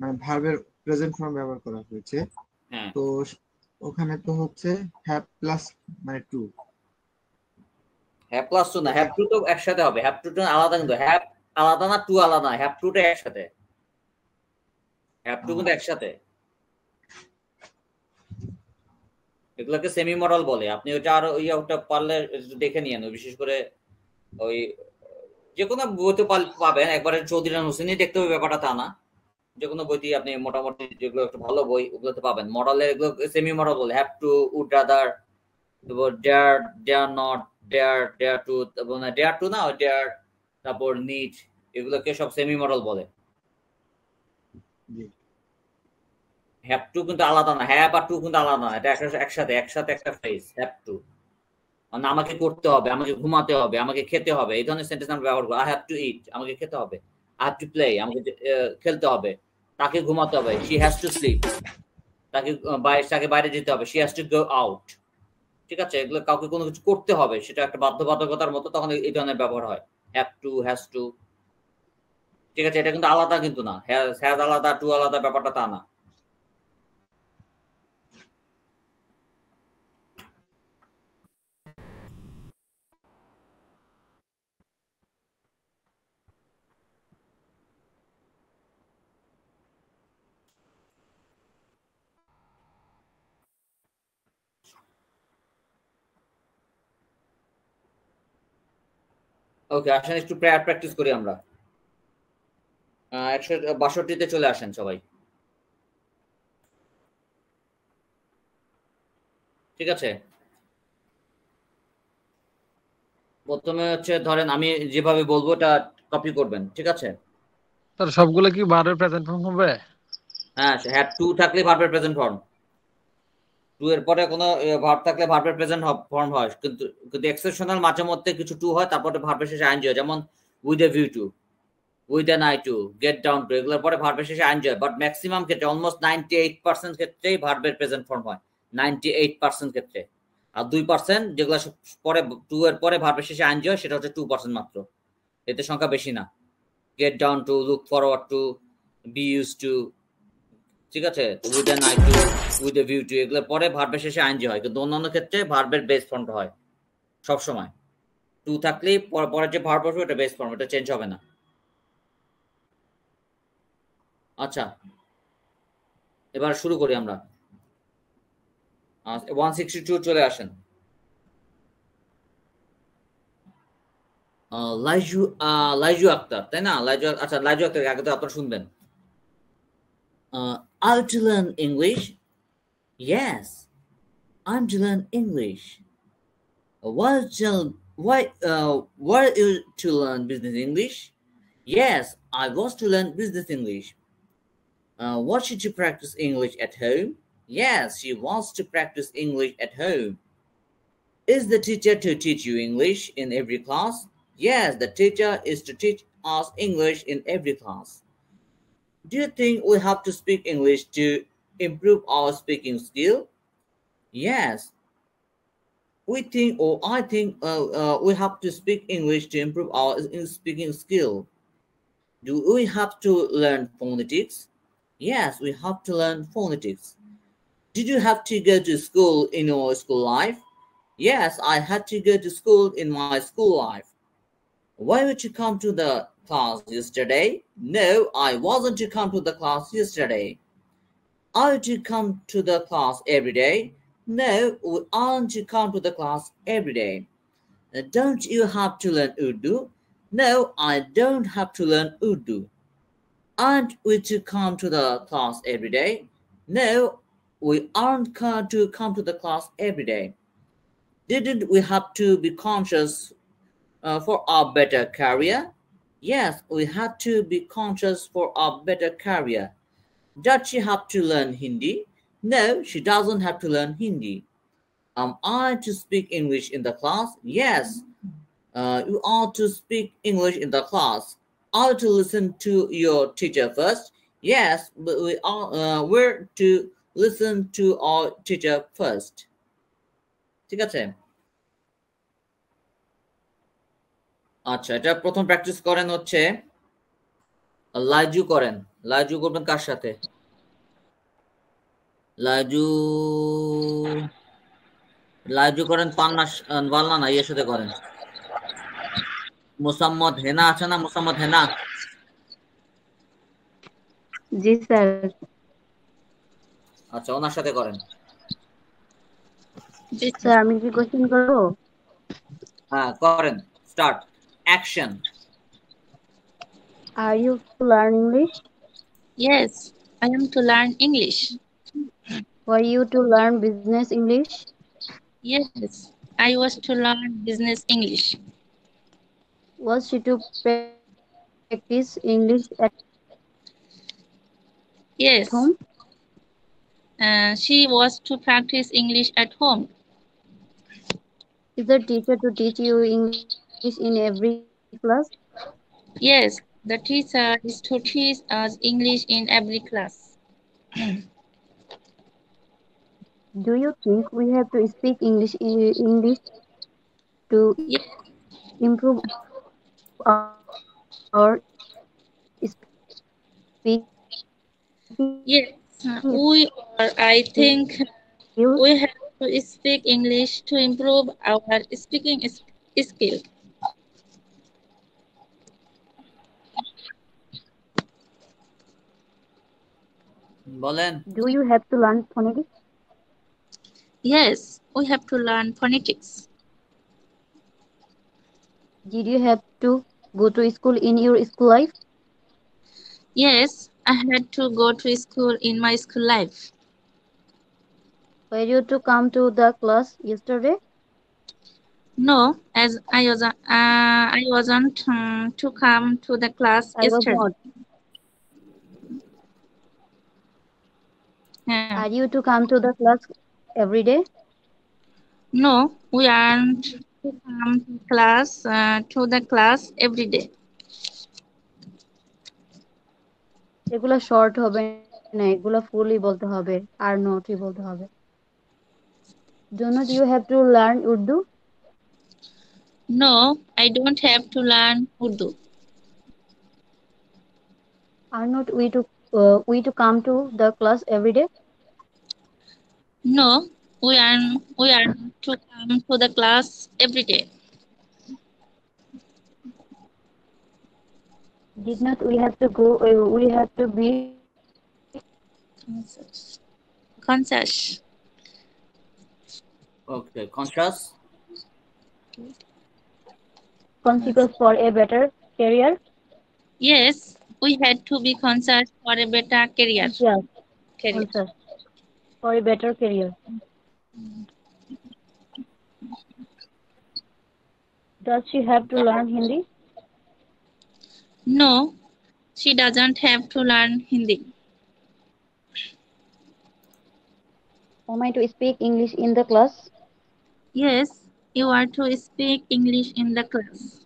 মানে ভার্বের প্রেজেন্ট ফর্ম ব্যবহার করা হয়েছে হ্যাঁ। তো ওখানে তো হচ্ছে হ্যাভ প্লাস মানে টু হ্যাপ প্লাস টু না হ্যাপ টু তো একসাথে হবে হ্যাভ টু তো আলাদা কিন্তু হ্যাভ আলাদা না টু আলাদা হ্যাপ টু টা একসাথে হ্যাপ টু কিন্তু একসাথে এগুলাকে সেমি মরাল বলে আপনি ওটা আরো ইয়ে ওটা পারলে দেখে নিয়েন বিশেষ করে ওই যে কোনো বইতে পাবেন একবারে চৌধুরী হোসেনই দেখতে হবে ব্যাপারটা তা না যে কোনো বইতে আপনি মোটামুটি যেগুলো একটু ভালো বই ওগুলোতে পাবেন মডেলের এগুলো সেমি মডেল বলে হ্যাভ টু উড রাদার তারপর dare dare not dare dare to তারপর ডেয়ার টু না ডেয়ার তারপর নিট এগুলোকে সব সেমি মডেল বলে হ্যাপ টু কিন্তু আলাদা না হ্যাভ আর টু কিন্তু আলাদা না এটা একসাথে একসাথে একটা ফ্রেজ হ্যাপ টু মানে আমাকে করতে হবে আমাকে ঘুমাতে হবে আমাকে খেতে হবে এই ধরনের সেন্টেন্স আমরা ব্যবহার করি আই হ্যাভ টু ইট আমাকে খেতে হবে আই হ্যাভ টু প্লে আমাকে খেলতে হবে তাকে ঘুমাতে হবে শি হ্যাজ টু স্লিপ তাকে বাইরে তাকে বাইরে যেতে হবে she has to go out ঠিক আছে এগুলো কাউকে কোনো কিছু করতে হবে সেটা একটা বাধ্যবাধকতার মতো তখন এই ধরনের ব্যবহার হয় হ্যাভ টু হ্যাজ টু ঠিক আছে এটা কিন্তু আলাদা কিন্তু না হ্যাজ আলাদা টু আলাদা ব্যাপারটা তা না ওকে আসেন একটু প্রেয়ার প্র্যাকটিস করি আমরা একশো বাষট্টিতে চলে আসেন সবাই ঠিক আছে প্রথমে হচ্ছে ধরেন আমি যেভাবে বলবো ওটা কপি করবেন ঠিক আছে তার সবগুলো কি ভার্বের প্রেজেন্ট ফর্ম হবে হ্যাঁ হ্যাড টু থাকলে ভার্বের প্রেজেন্ট ফর্ম টু এর পরে কোনো ভার্ব থাকলে ভার্বের প্রেজেন্ট ফর্ম হয় কিন্তু কিন্তু এক্সেপশনাল মাঝে মধ্যে কিছু টু হয় তারপরে ভার্বের শেষে আইন জয় যেমন with a view to with an eye to get down to এগুলোর পরে ভার্বের শেষে আইন হয় বাট ম্যাক্সিমাম ক্ষেত্রে অলমোস্ট নাইনটি এইট পার্সেন্ট ক্ষেত্রেই ভার্বের প্রেজেন্ট ফর্ম হয় নাইনটি এইট পার্সেন্ট ক্ষেত্রে আর দুই পার্সেন্ট যেগুলো পরে টু এর পরে ভার্বের শেষে আইন জয় সেটা হচ্ছে টু পার্সেন্ট মাত্র এতে সংখ্যা বেশি না get down to look forward to be use to ঠিক আছে with an eye with a view to এগুলো পরে ভার্বের শেষে আইনজি হয় কিন্তু অন্যান্য ক্ষেত্রে ভার্বের বেস ফর্মটা হয় সব সময় টু থাকলে পরে যে ভার্ব আসবে ওটা বেস ফর্ম এটা চেঞ্জ হবে না আচ্ছা এবার শুরু করি আমরা ওয়ান সিক্সটি টু চলে আসেন লাইজু লাইজু আক্তার তাই না লাইজু আচ্ছা লাইজু আক্তার আগে তো আপনারা শুনবেন How to learn English? Yes, I'm to learn English. What shall why uh were you to learn business English? Yes, I was to learn business English. Uh, what should you practice English at home? Yes, she wants to practice English at home. Is the teacher to teach you English in every class? Yes, the teacher is to teach us English in every class. Do you think we have to speak English to improve our speaking skill? Yes. We think, or I think, uh, uh, we have to speak English to improve our speaking skill. Do we have to learn phonetics? Yes, we have to learn phonetics. Did you have to go to school in your school life? Yes, I had to go to school in my school life. Why would you come to the class yesterday? No, I wasn't to come to the class yesterday. Are you to come to the class every day? No, we aren't to come to the class every day. Uh, don't you have to learn Urdu? No, I don't have to learn Urdu. Aren't we to come to the class every day? No, we aren't to come to the class every day. Didn't we have to be conscious uh, for our better career? Yes, we have to be conscious for a better career. Does she have to learn Hindi? No, she doesn't have to learn Hindi. Am I to speak English in the class? Yes, uh, you are to speak English in the class. Are to listen to your teacher first? Yes, but we are uh, we're to listen to our teacher first. ঠিক আছে আচ্ছা এটা প্রথম practice করেন হচ্ছে লাইজু করেন লাইজু করবেন কার সাথে লাইজু লাইজু করেন পান্না পান্না না ইয়ের সাথে করেন মোসাম্মদ হেনা আছে না মোসাম্মদ হেনা জি স্যার আচ্ছা ওনার সাথে করেন জি স্যার আমি কি কোশ্চেন করব হ্যাঁ করেন start action. Are you to learn English? Yes, I am to learn English. Were you to learn business English? Yes, I was to learn business English. Was she to practice English at yes. home? Uh, she was to practice English at home. Is the teacher to teach you English? is in every class? Yes, the teacher is to teach us English in every class. Do you think we have to speak English in English to yes. improve our, our speak? Yes, we are. I think we have to speak English to improve our speaking skill. Do you have to learn phonetics? Yes, we have to learn phonetics. Did you have to go to school in your school life? Yes, I had to go to school in my school life. Were you to come to the class yesterday? No, as I was uh, I wasn't um, to come to the class I yesterday. Was Are you to come to the class every day? No, we aren't to come to class uh, to the class every day. এগুলো short হবে না fully ফুলই বলতে Are not নোটই বলতে হবে Do not you have to learn Urdu? No, I don't have to learn Urdu. Are not we to uh, we to come to the class every day? No, we are we are to come to the class every day. Did not we have to go? Uh, we have to be conscious. Okay, conscious. Conscious for a better career. Yes, we had to be conscious for a better career. Yeah. Career. Conscious for a better career. Does she have to learn Hindi? No, she doesn't have to learn Hindi. Am I to speak English in the class? Yes, you are to speak English in the class.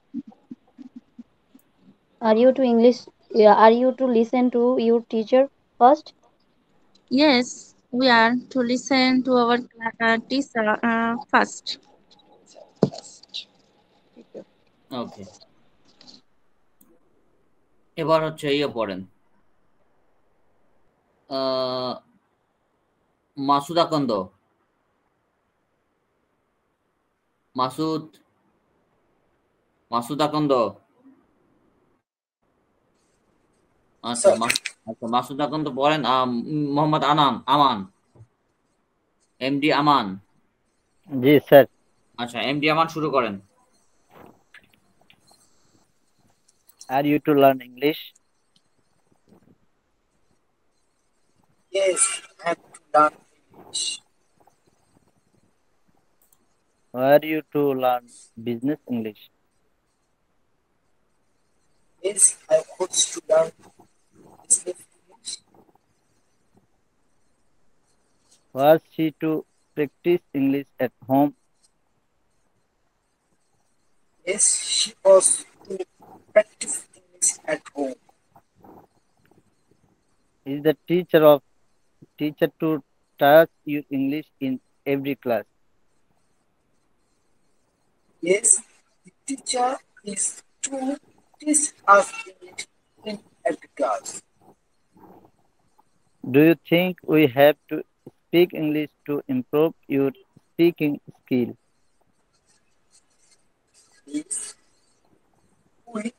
Are you to English? Are you to listen to your teacher first? Yes, we are to listen to our uh, teacher uh, first. Okay. এবার হচ্ছে ইয়ে পড়েন মাসুদ আকন্দ মাসুদ মাসুদ আকন্দ আচ্ছা আচ্ছা মাসুদ তো বলেন Mohammad Anan Aman MD Aman জি sir আচ্ছা এমডি আমান শুরু করেন are you to learn English Where you to learn business English? Yes, I want to learn Was she to practice English at home? Yes, she was to practice English at home. Is the teacher of teacher to teach you English in every class? Yes, the teacher is to teach us English in every class. Do you think we have to speak English to improve your speaking skill? We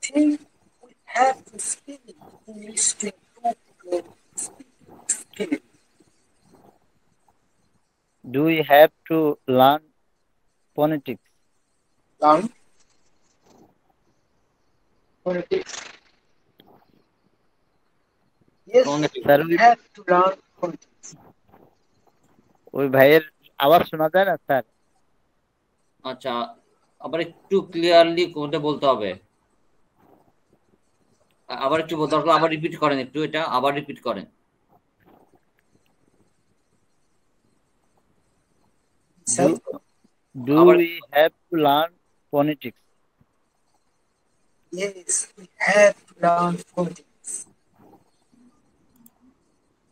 think we have to speak English to improve your speaking skill. Do we have to learn phonetics? Learn phonetics. Yes, ওই ভাইয়ের আওয়াজ শোনা যায় না sir আচ্ছা আবার একটু clearly কোনটা বলতে হবে আবার একটু আবার রিপিট করেন একটু এটা আবার রিপিট করেন Do we have to learn Yes, we have to learn politics.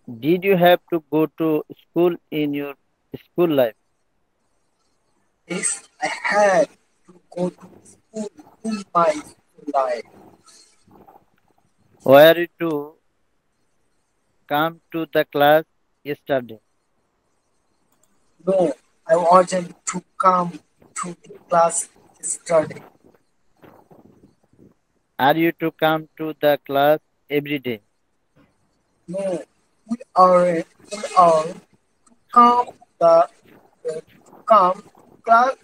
did you have to go to school in your school life? Yes, I had to go to school in my school life. Where did you come to the class yesterday? No, I wasn't to come to the class yesterday. Are you to come to the class every day? No, we are we are to come the to come class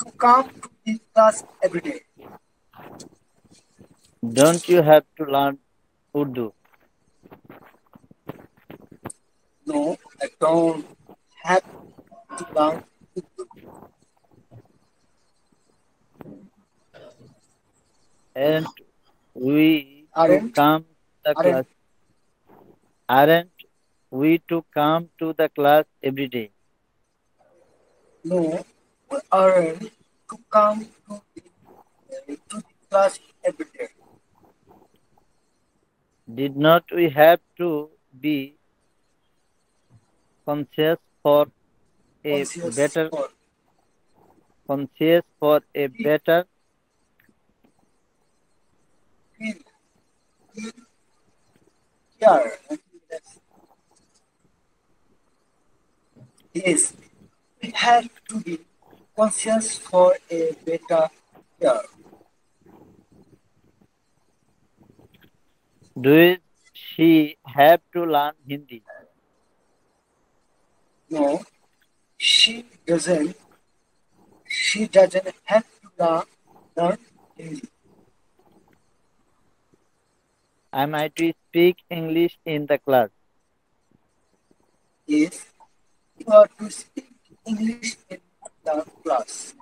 to come to this class every day. Don't you have to learn Urdu? No, I don't have to learn Urdu. And we Aren't? come to the class Aren't we to come to the class every day? No, we aren't to come to the, to the class every day. Did not we have to be conscious for a conscious better for. conscious for a better care? is we have to be conscious for a better world. Do she have to learn Hindi? No, she doesn't. She doesn't have to learn, learn Hindi. Am I to speak English in the class? Yes, you are speak English in the class?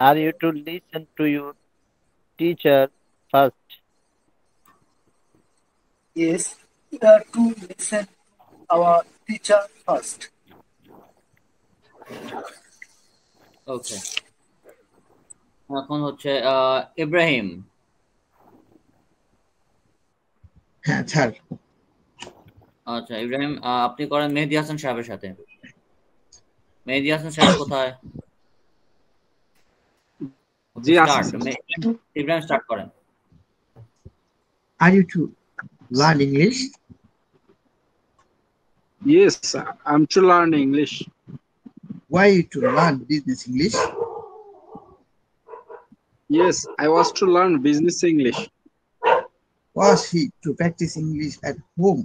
Are you to listen to your teacher first? Yes, we are to listen to our teacher first. Okay. এখন হচ্ছে ইব্রাহিম হ্যাঁ sir আচ্ছা ইব্রাহিম আপনি করেন মেহেদি হাসান সাহেবের সাথে মেহেদি হাসান সাহেব কোথায় জি ইব্রাহিম স্টার্ট করেন are you to learn English Yes, I'm to learn English. Why to learn business English? Yes, I was to learn business English. Was he to practice English at home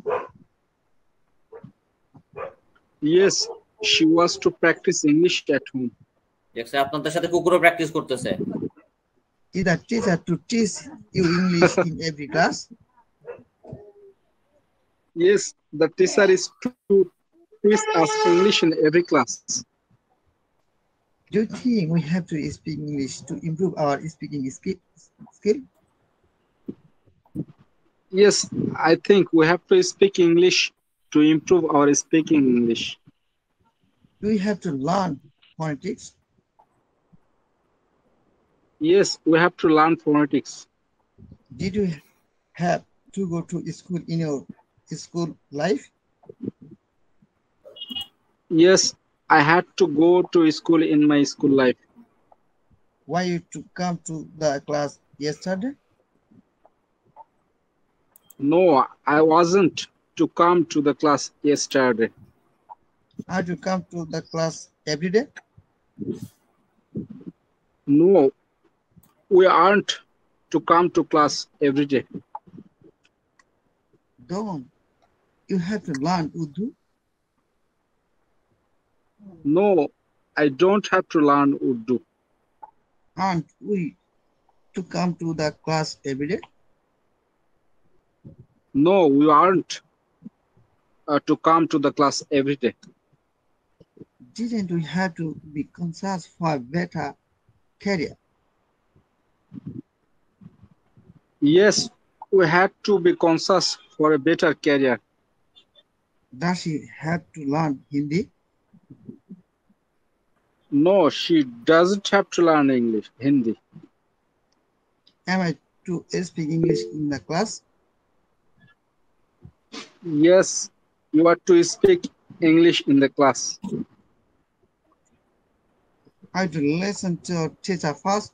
Yes, she was to practice English at home. দেখছে আপনাদের সাথে কুকুরও practice করতেছে Is the teacher to teach you English in every class? Yes, the teacher is to teach us English in every class. Do you think we have to speak English to improve our speaking skill? Yes, I think we have to speak English to improve our speaking English? We have to learn phonetics. Yes, we have to learn phonetics. Did you have to go to school in your school life? Yes, I had to go to school in my school life. Why you to come to the class yesterday? No, I wasn't to come to the class yesterday? Had you come to the class every day? No, we aren't to come to class every day. Don't. You have to learn Urdu. No, I don't have to learn Urdu. Aren't we to come to the class every day? No, we aren't uh, to come to the class every day. Didn't we have to be concerned for a better career? Yes, we had to be conscious for a better career. Does she have to learn Hindi? No, she doesn't have to learn English, Hindi. Am I to speak English in the class? Yes, you are to speak English in the class. I have to listen to your teacher first.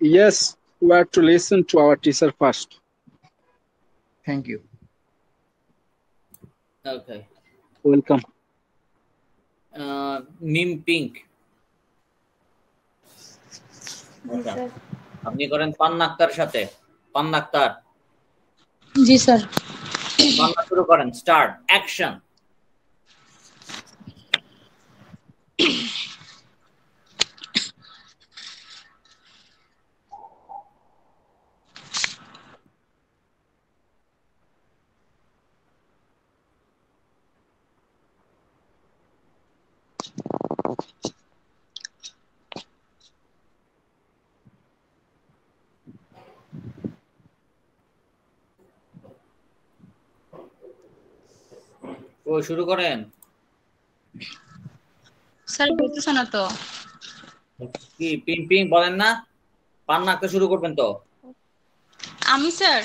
Yes, we have to listen to our teacher first. Thank you. Okay. Welcome. Uh, Mim Pink. আপনি করেন পান্নাক্তার সাথে পান্নাক্তার জি sir Bangla শুরু করেন start action কই শুরু করেন sir বলতেছ না তো কি পিং পিং বলেন না পান্না আঁকতে শুরু করবেন তো আমি স্যার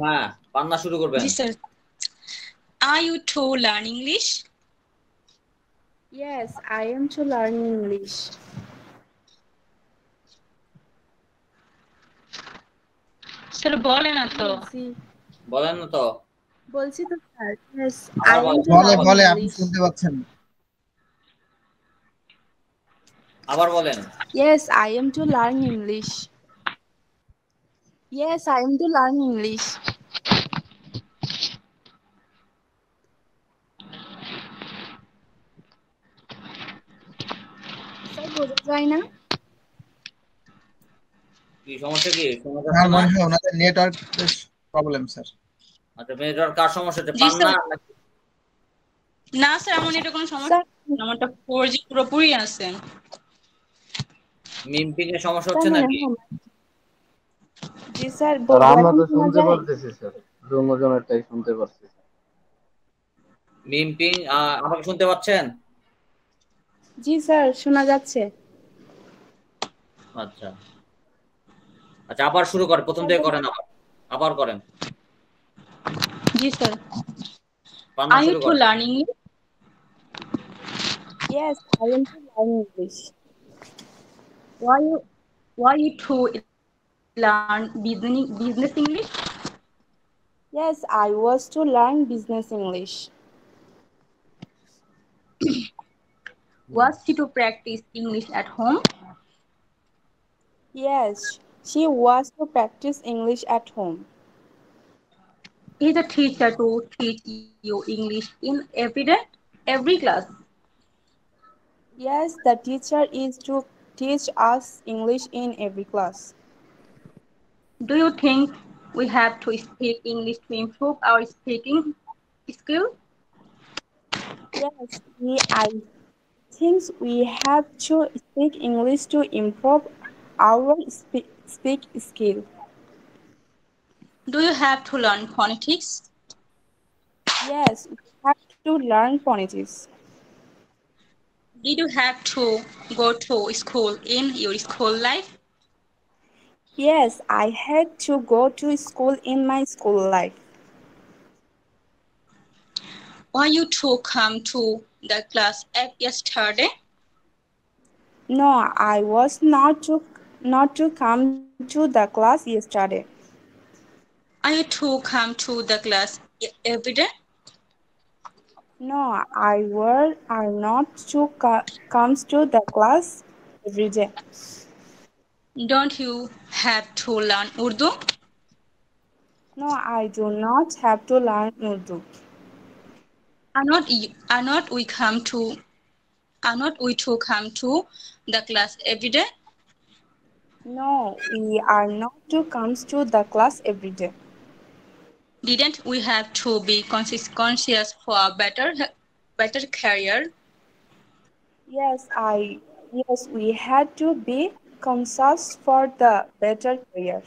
হ্যাঁ পান্না শুরু করবেন জি sir are you to learn English yes I am to learn English sir বলেন না তো বলেন না তো বলছি তো স্যার ইয়েস আই বলে বলে আপনি শুনতে পাচ্ছেন আবার বলেন yes I am to learn English yes I am to learn English যায় না কি সমস্যা কি সমস্যা নেটওয়ার্ক প্রবলেম স্যার আচ্ছা মেয়েটার কার সমস্যাটা পান না না স্যার এমন এটা কোনো সমস্যা আমারটা পুরোপুরি আছে মিমপিং এর সমস্যা হচ্ছে নাকি জি স্যার আমরা তো শুনতে পারতেছি স্যার রুমজনেরটাই শুনতে পারছি আমাকে শুনতে পাচ্ছেন জি স্যার শোনা যাচ্ছে আচ্ছা আচ্ছা আবার শুরু করে প্রথম থেকে করেন আবার আবার করেন Are you too learning English? Yes, I am too learning English. Why you why you too learn business English? Yes, I was to learn business English. was she to practice English at home? Yes, she was to practice English at home is a teacher to teach you English in every day, every class. Yes, the teacher is to teach us English in every class. Do you think we have to speak English to improve our speaking skill? Yes, we, I think we have to speak English to improve our spe speak skill do you have to learn phonetics? Yes, you have to learn phonetics. Did you have to go to school in your school life? Yes, I had to go to school in my school life. Why you two come to the class yesterday? No, I was not to not to come to the class yesterday. I too come to the class every day? No, I were are not to comes to the class every day. Don't you have to learn Urdu? No, I do not have to learn Urdu. Are not are not we come to are not we to come to the class every day? No, we are not to comes to the class every day didn't we have to be conscious for a better better career? Yes, I yes we had to be conscious for the better career.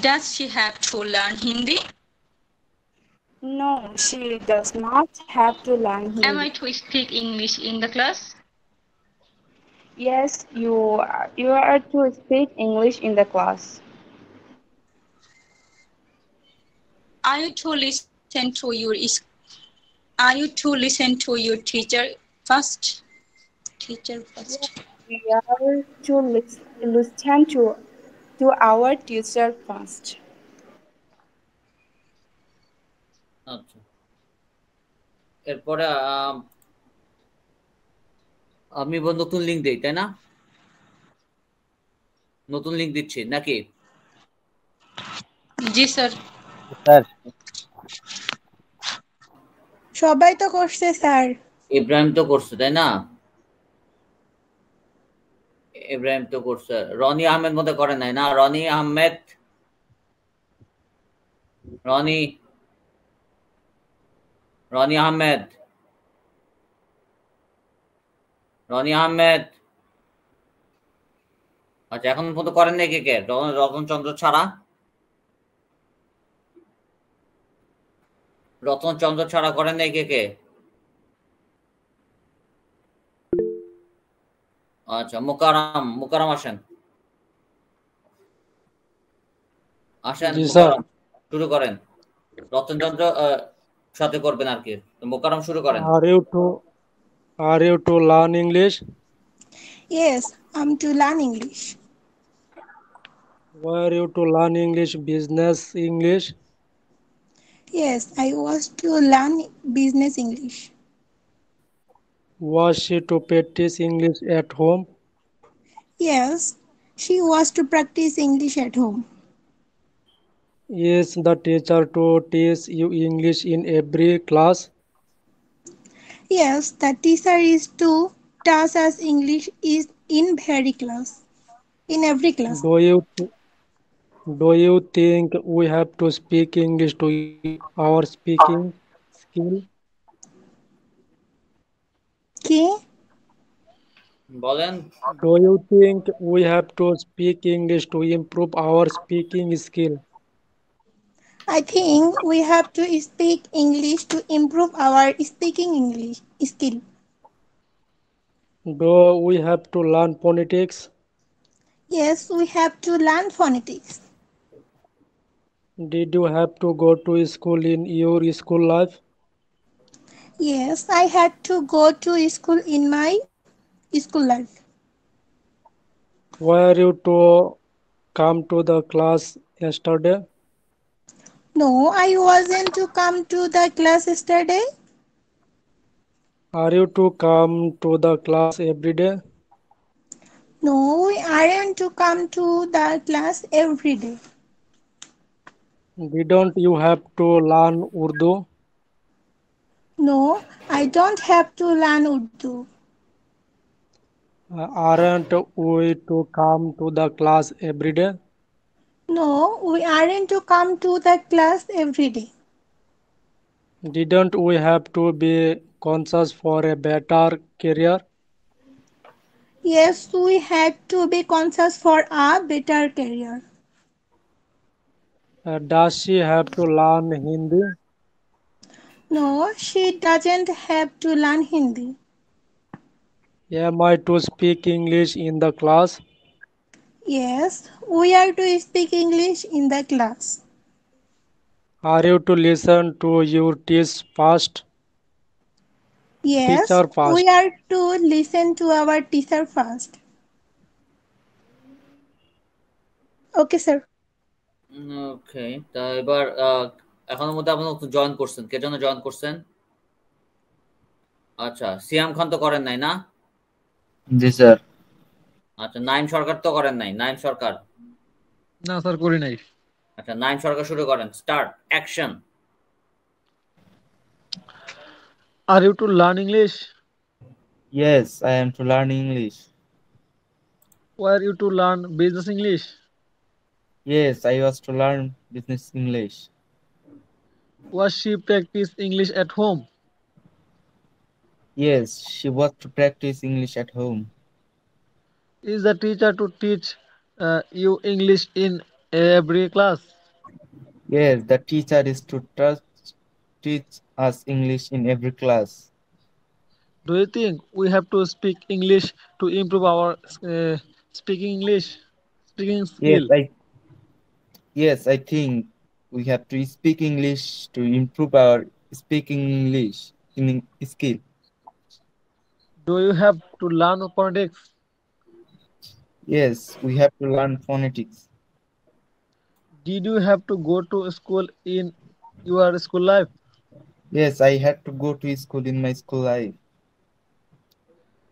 Does she have to learn Hindi? No, she does not have to learn Hindi. Am I to speak English in the class? Yes, you are, you are to speak English in the class. are you to listen to your are you to listen to your teacher first? Teacher first. We are to listen to to our teacher first. আচ্ছা এরপরে আমি এবার নতুন link দিই তাই না নতুন link দিচ্ছি নাকি জি স্যার স্যার সবাই তো করছে স্যার ইব্রাহিম তো করছে তাই না ইব্রাহিম তো করছে রনি আহমেদ মধ্যে করে নাই না রনি আহমেদ রনি রনি আহমেদ রনি আহমেদ আচ্ছা এখন পর্যন্ত করেন নাই কে কে রতন চন্দ্র ছাড়া রতনচন্দ্র ছাড়া করেন নাই কে কে আচ্ছা মোকারাম মোকারাম আসেন আসেন শুরু করেন রতনচন্দ্র সাথে করবেন আর কি মোকারাম শুরু করেন are you to are you to learn English yes I am to learn English Where you to learn English business English Yes, I was to learn business English. Was she to practice English at home? Yes, she was to practice English at home. Is the teacher to teach you English in every class? Yes, the teacher is to teach us English is in every class. In every class. Do you do you think we have to speak English to our speaking skill? do you think we have to speak English to improve our speaking skill? I think we have to speak English to improve our speaking English skill. Do we have to learn phonetics? Yes, we have to learn phonetics. Did you have to go to school in your school life? Yes, I had to go to school in my school life. Were you to come to the class yesterday? No, I wasn't to come to the class yesterday. Are you to come to the class every day? No, I am to come to the class every day. Didn't you have to learn Urdu? No, I don't have to learn Urdu. Uh, aren't we to come to the class every day? No, we aren't to come to the class every day. Didn't we have to be conscious for a better career? Yes, we had to be conscious for a better career. Uh, does she have to learn Hindi? No, she doesn't have to learn Hindi. Am I to speak English in the class? Yes, we are to speak English in the class. Are you to listen to your teacher first? Yes, first. we are to listen to our teacher first. Okay, sir. Okay তা এবার এখনো মধ্যে আপনি join করছেন কে জন্য join করছেন আচ্ছা সিয়াম খান তো করেন নাই না জি স্যার আচ্ছা নাইম সরকার তো করেন নাই নাইম সরকার না স্যার করি নাই আচ্ছা নাইম সরকার শুরু করেন start action are you to learn English yes I am to learn English were you to learn business English Yes, I was to learn business English. Was she practice English at home? Yes, she was to practice English at home. Is the teacher to teach uh, you English in every class? Yes, the teacher is to teach us English in every class. Do you think we have to speak English to improve our uh, speaking English? Speaking skill? Yes, I Yes, I think we have to speak English to improve our speaking English in skill. Do you have to learn phonetics? Yes, we have to learn phonetics. Did you have to go to school in your school life? Yes, I had to go to school in my school life.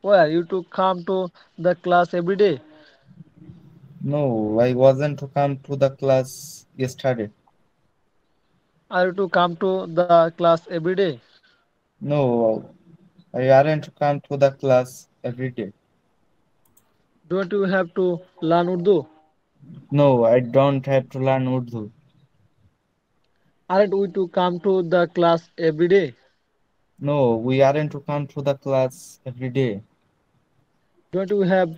Well, you to come to the class every day. No, I wasn't to come to the class yesterday. Are you to come to the class every day? No, I aren't to come to the class every day. Don't you have to learn Urdu? No, I don't have to learn Urdu. Aren't we to come to the class every day? No, we aren't to come to the class every day. Don't you have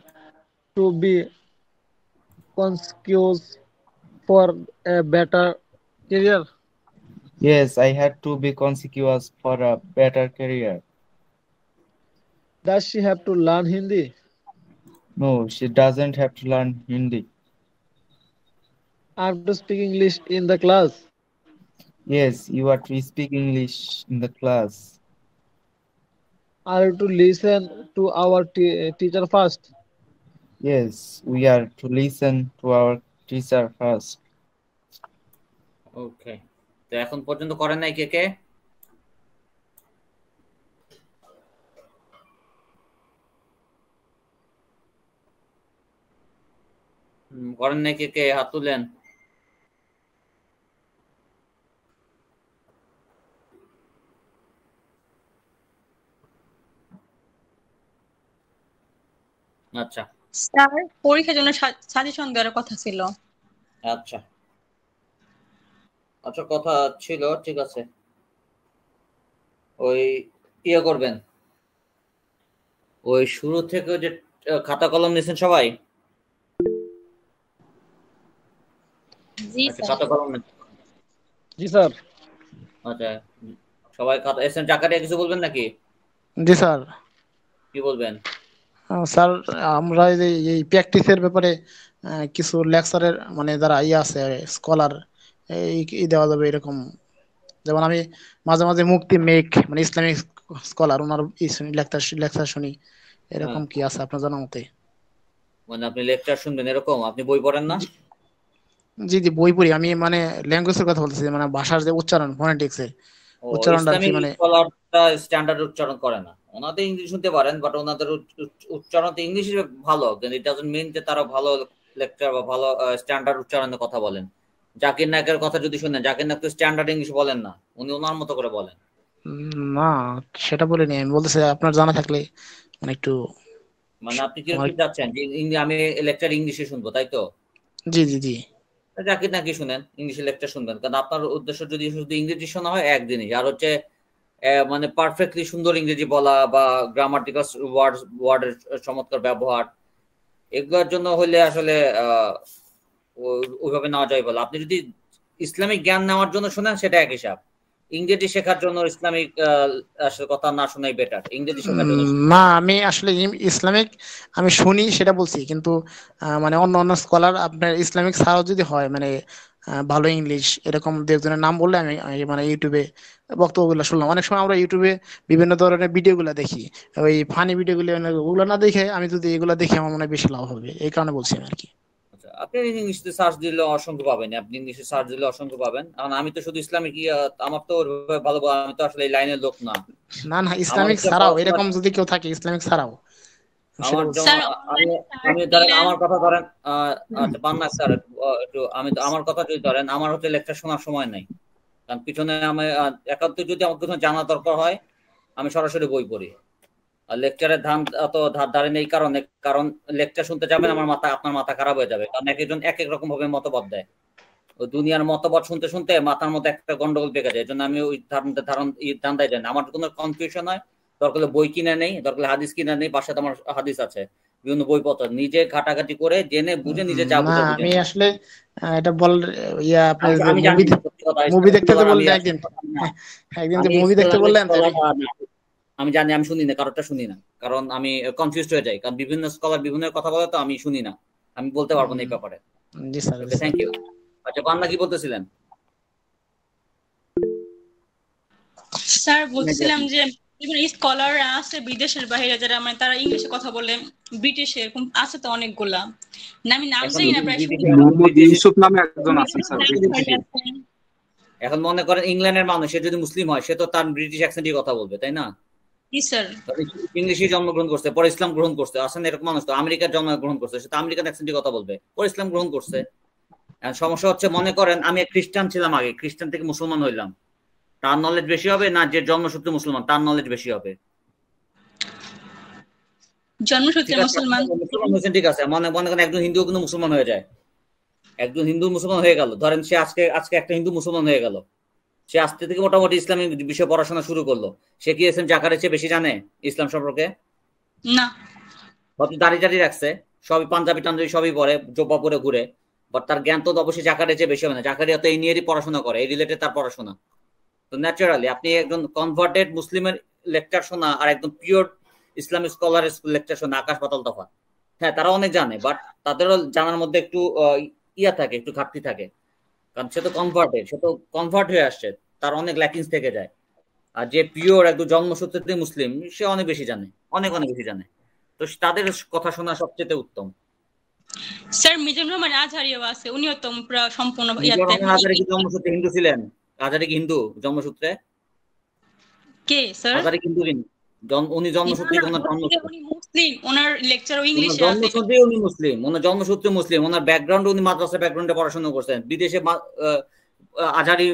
to be conscious for a better career? Yes, I had to be conscious for a better career. Does she have to learn Hindi? No, she doesn't have to learn Hindi. I have to speak English in the class. Yes, you are to speak English in the class. I have to listen to our teacher first. Yes, we are to listen to our teacher first. Okay তো এখন পর্যন্ত করেন নাই কে কে করেন নাই কে কে হাত তুলেন আচ্ছা স্যার পরীক্ষার জন্য সাজেশন দেওয়ার কথা ছিল আচ্ছা আচ্ছা কথা ছিল ঠিক আছে ওই ইয়ে করবেন ওই শুরু থেকে যে খাতা কলম নিয়েছেন সবাই আচ্ছা, খাতা কলম জি স্যার আচ্ছা সবাই খাতা এসেন জাকারিয়া কিছু বলবেন নাকি জি স্যার কি বলবেন স্যার আমরা যে এই প্র্যাকটিসের ব্যাপারে কিছু লেকচারের মানে যারা ইয়ে আছে স্কলার এই দেওয়া যাবে এরকম যেমন আমি মাঝে মাঝে মুক্তি মেক মানে ইসলামিক স্কলার ওনার লেকচার লেকচার শুনি এরকম হ্যাঁ। কি আছে আপনার জানা মতে মানে আপনি লেকচার শুনবেন এরকম আপনি বই পড়েন না জি জি বই পড়ি আমি মানে ল্যাঙ্গুয়েজের কথা বলতেছি মানে ভাষার যে উচ্চারণ ফোনেটিক্স এর উচ্চারণটা মানে স্কলারটা স্ট্যান্ডার্ড উচ্চারণ করে না ওনাদের ইংলিশ শুনতে পারেন বাট ওনাদের উচ্চারণ তো ইংলিশ ভালো কিন্তু ইট ডাজন্ট মিন যে তারা ভালো লেকচার বা ভালো স্ট্যান্ডার্ড উচ্চারণের কথা বলেন জাকির নায়কের কথা যদি শুনেন জাকির নায়ক তো স্ট্যান্ডার্ড ইংলিশ বলেন না উনি ওনার মতো করে বলেন না সেটা বলিনি আমি বলতেছি আপনার জানা থাকলে মানে একটু মানে আপনি কি চাচ্ছেন যে আমি লেকচার ইংলিশে শুনবো তাই তো জি জি জি জাকির নাকি শুনেন ইংলিশে লেকচার শুনবেন কারণ আপনার উদ্দেশ্য যদি শুধু ইংরেজি শোনা হয় এক জিনিস আর হচ্ছে মানে পারফেক্টলি সুন্দর ইংরেজি বলা বা গ্রামাটিক্যাল ওয়ার্ড ওয়ার্ডের চমৎকার ব্যবহার এগুলোর জন্য হলে আসলে ওইভাবে নেওয়া যায় বলে আপনি যদি ইসলামিক জ্ঞান নেওয়ার জন্য শোনেন সেটা এক হিসাব ইংরেজি শেখার জন্য ইসলামিক আসলে কথা না শোনাই বেটার ইংরেজি না আমি আসলে ইসলামিক আমি শুনি সেটা বলছি কিন্তু মানে অন্য অন্য স্কলার আপনার ইসলামিক ছাড়াও যদি হয় মানে ভালো ইংলিশ এরকম দু নাম বললে আমি মানে ইউটিউবে বক্তব্যগুলো শুনলাম অনেক সময় আমরা ইউটিউবে বিভিন্ন ধরনের ভিডিওগুলো দেখি ওই ফানি ভিডিওগুলো ওগুলো না দেখে আমি যদি এগুলো দেখি আমার মনে হয় বেশি লাভ হবে এই কারণে বলছি আর কি আচ্ছা, আপনি ইংলিশে সার্চ দিলে অসংখ্য পাবেন আপনি ইংলিশে সার্চ দিলে অসংখ্য পাবেন কারণ আমি তো শুধু ইসলামিক আমার তো ভালো আমি তো আসলে এই লাইনের লোক না না না ইসলামিক ছাড়াও এরকম যদি কেউ থাকে ইসলামিক ছাড়াও আমার কথা যদি ধরেন আমার হচ্ছে লেকচার শোনার সময় নাই কারণ পিছনে আমি একান্ত যদি আমার কিছু জানা দরকার হয় আমি সরাসরি বই পড়ি আর লেকচারের ধান অত ধার ধারে নেই কারণে কারণ লেকচার শুনতে যাবেন আমার মাথা আপনার মাথা খারাপ হয়ে যাবে কারণ এক একজন এক এক রকম ভাবে মতবাদ দেয় ওই দুনিয়ার মতবাদ শুনতে শুনতে মাথার মধ্যে একটা গন্ডগোল পেকে যায় জন্য আমি ওই ধারণ ধারণ ধান্দায় যাই না আমার কোনো কনফিউশন হয় দরকার হলে বই কিনে নেই দরকার হলে হাদিস কিনে নেই পাশে আমার হাদিস আছে বিভিন্ন বই পত্র নিজে ঘাটাঘাটি করে জেনে বুঝে নিজে যা বুঝে আমি আসলে এটা বল ইয়া আপনি মুভি দেখতে বললেন একদিন একদিন তো মুভি দেখতে বললেন আমি জানি আমি শুনি না কারোরটা শুনি না কারণ আমি কনফিউজড হয়ে যাই কারণ বিভিন্ন স্কলার বিভিন্ন কথা বলে তো আমি শুনি না আমি বলতে পারবো না এই ব্যাপারে জি স্যার থ্যাংক ইউ আচ্ছা বান্না কি বলতেছিলেন স্যার বলছিলাম যে ইভেন আছে বিদেশের বাইরে যারা মানে তারা ইংলিশে কথা বলে এরকম আছে তো অনেকগুলা আমি নাম জানি না প্রায় ইউসুফ নামে একজন এখন মনে করেন ইংল্যান্ডের মানুষ সে যদি মুসলিম হয় সে তো তার ব্রিটিশ অ্যাকসেন্টে কথা বলবে তাই না ইংলিশে জন্মগ্রহণ করছে পরে ইসলাম গ্রহণ করছে আসেন আচ্ছা, এরকম মানুষ তো আমেরিকার জন্মগ্রহণ করছে সে তো আমেরিকান অ্যাকসেন্টে কথা বলবে পরে ইসলাম গ্রহণ করছে সমস্যা হচ্ছে মনে করেন আমি খ্রিস্টান ছিলাম আগে খ্রিস্টান থেকে মুসলমান হইলাম তার নলেজ বেশি হবে না যে জন্মসূত্রে মুসলমান তার নলেজ বেশি হবে জাকারের চেয়ে বেশি জানে ইসলাম সম্পর্কে না দাঁড়িয়ে রাখছে সবই পাঞ্জাবি টাঞ্জাবি সবই পরে জোব্বা পরে ঘুরে বাট তার জ্ঞান তো অবশ্যই জাকারের চেয়ে বেশি হবে না জাকারিয়া তো এই নিয়েই পড়াশোনা করে এই রিলেটেড তার পড়াশোনা তো ন্যাচারালি আপনি একজন কনভার্টেড মুসলিমের লেকচার শোনা আর একদম পিওর ইসলামিক স্কলার লেকচার শোনা আকাশ পাতাল তফাৎ হ্যাঁ তারা অনেক জানে বাট তাদের জানার মধ্যে একটু ইয়া থাকে একটু ঘাটতি থাকে কারণ সে তো কনভার্টেড সে তো কনভার্ট হয়ে আসছে তার অনেক ল্যাকিংস থেকে যায় আর যে পিওর একদম জন্মসূত্রে মুসলিম সে অনেক বেশি জানে অনেক অনেক বেশি জানে তো তাদের কথা শোনা সবচেয়ে উত্তম স্যার মিজানুর রহমান আজহারিও আছে উনি তো সম্পূর্ণ জন্মসূত্রে হিন্দু ছিলেন রাজাটা হিন্দু জন্মসূত্রে কে স্যার রাজাটা হিন্দু কিন্তু উনি জন্মসূত্রে ওনার জন্মসূত্রে মুসলিম ওনার লেকচার ইংলিশে জন্মসূত্রে উনি মুসলিম ওনার জন্মসূত্রে মুসলিম ওনার ব্যাকগ্রাউন্ড উনি মাদ্রাসা ব্যাকগ্রাউন্ডে পড়াশোনা করেছেন বিদেশে আজারি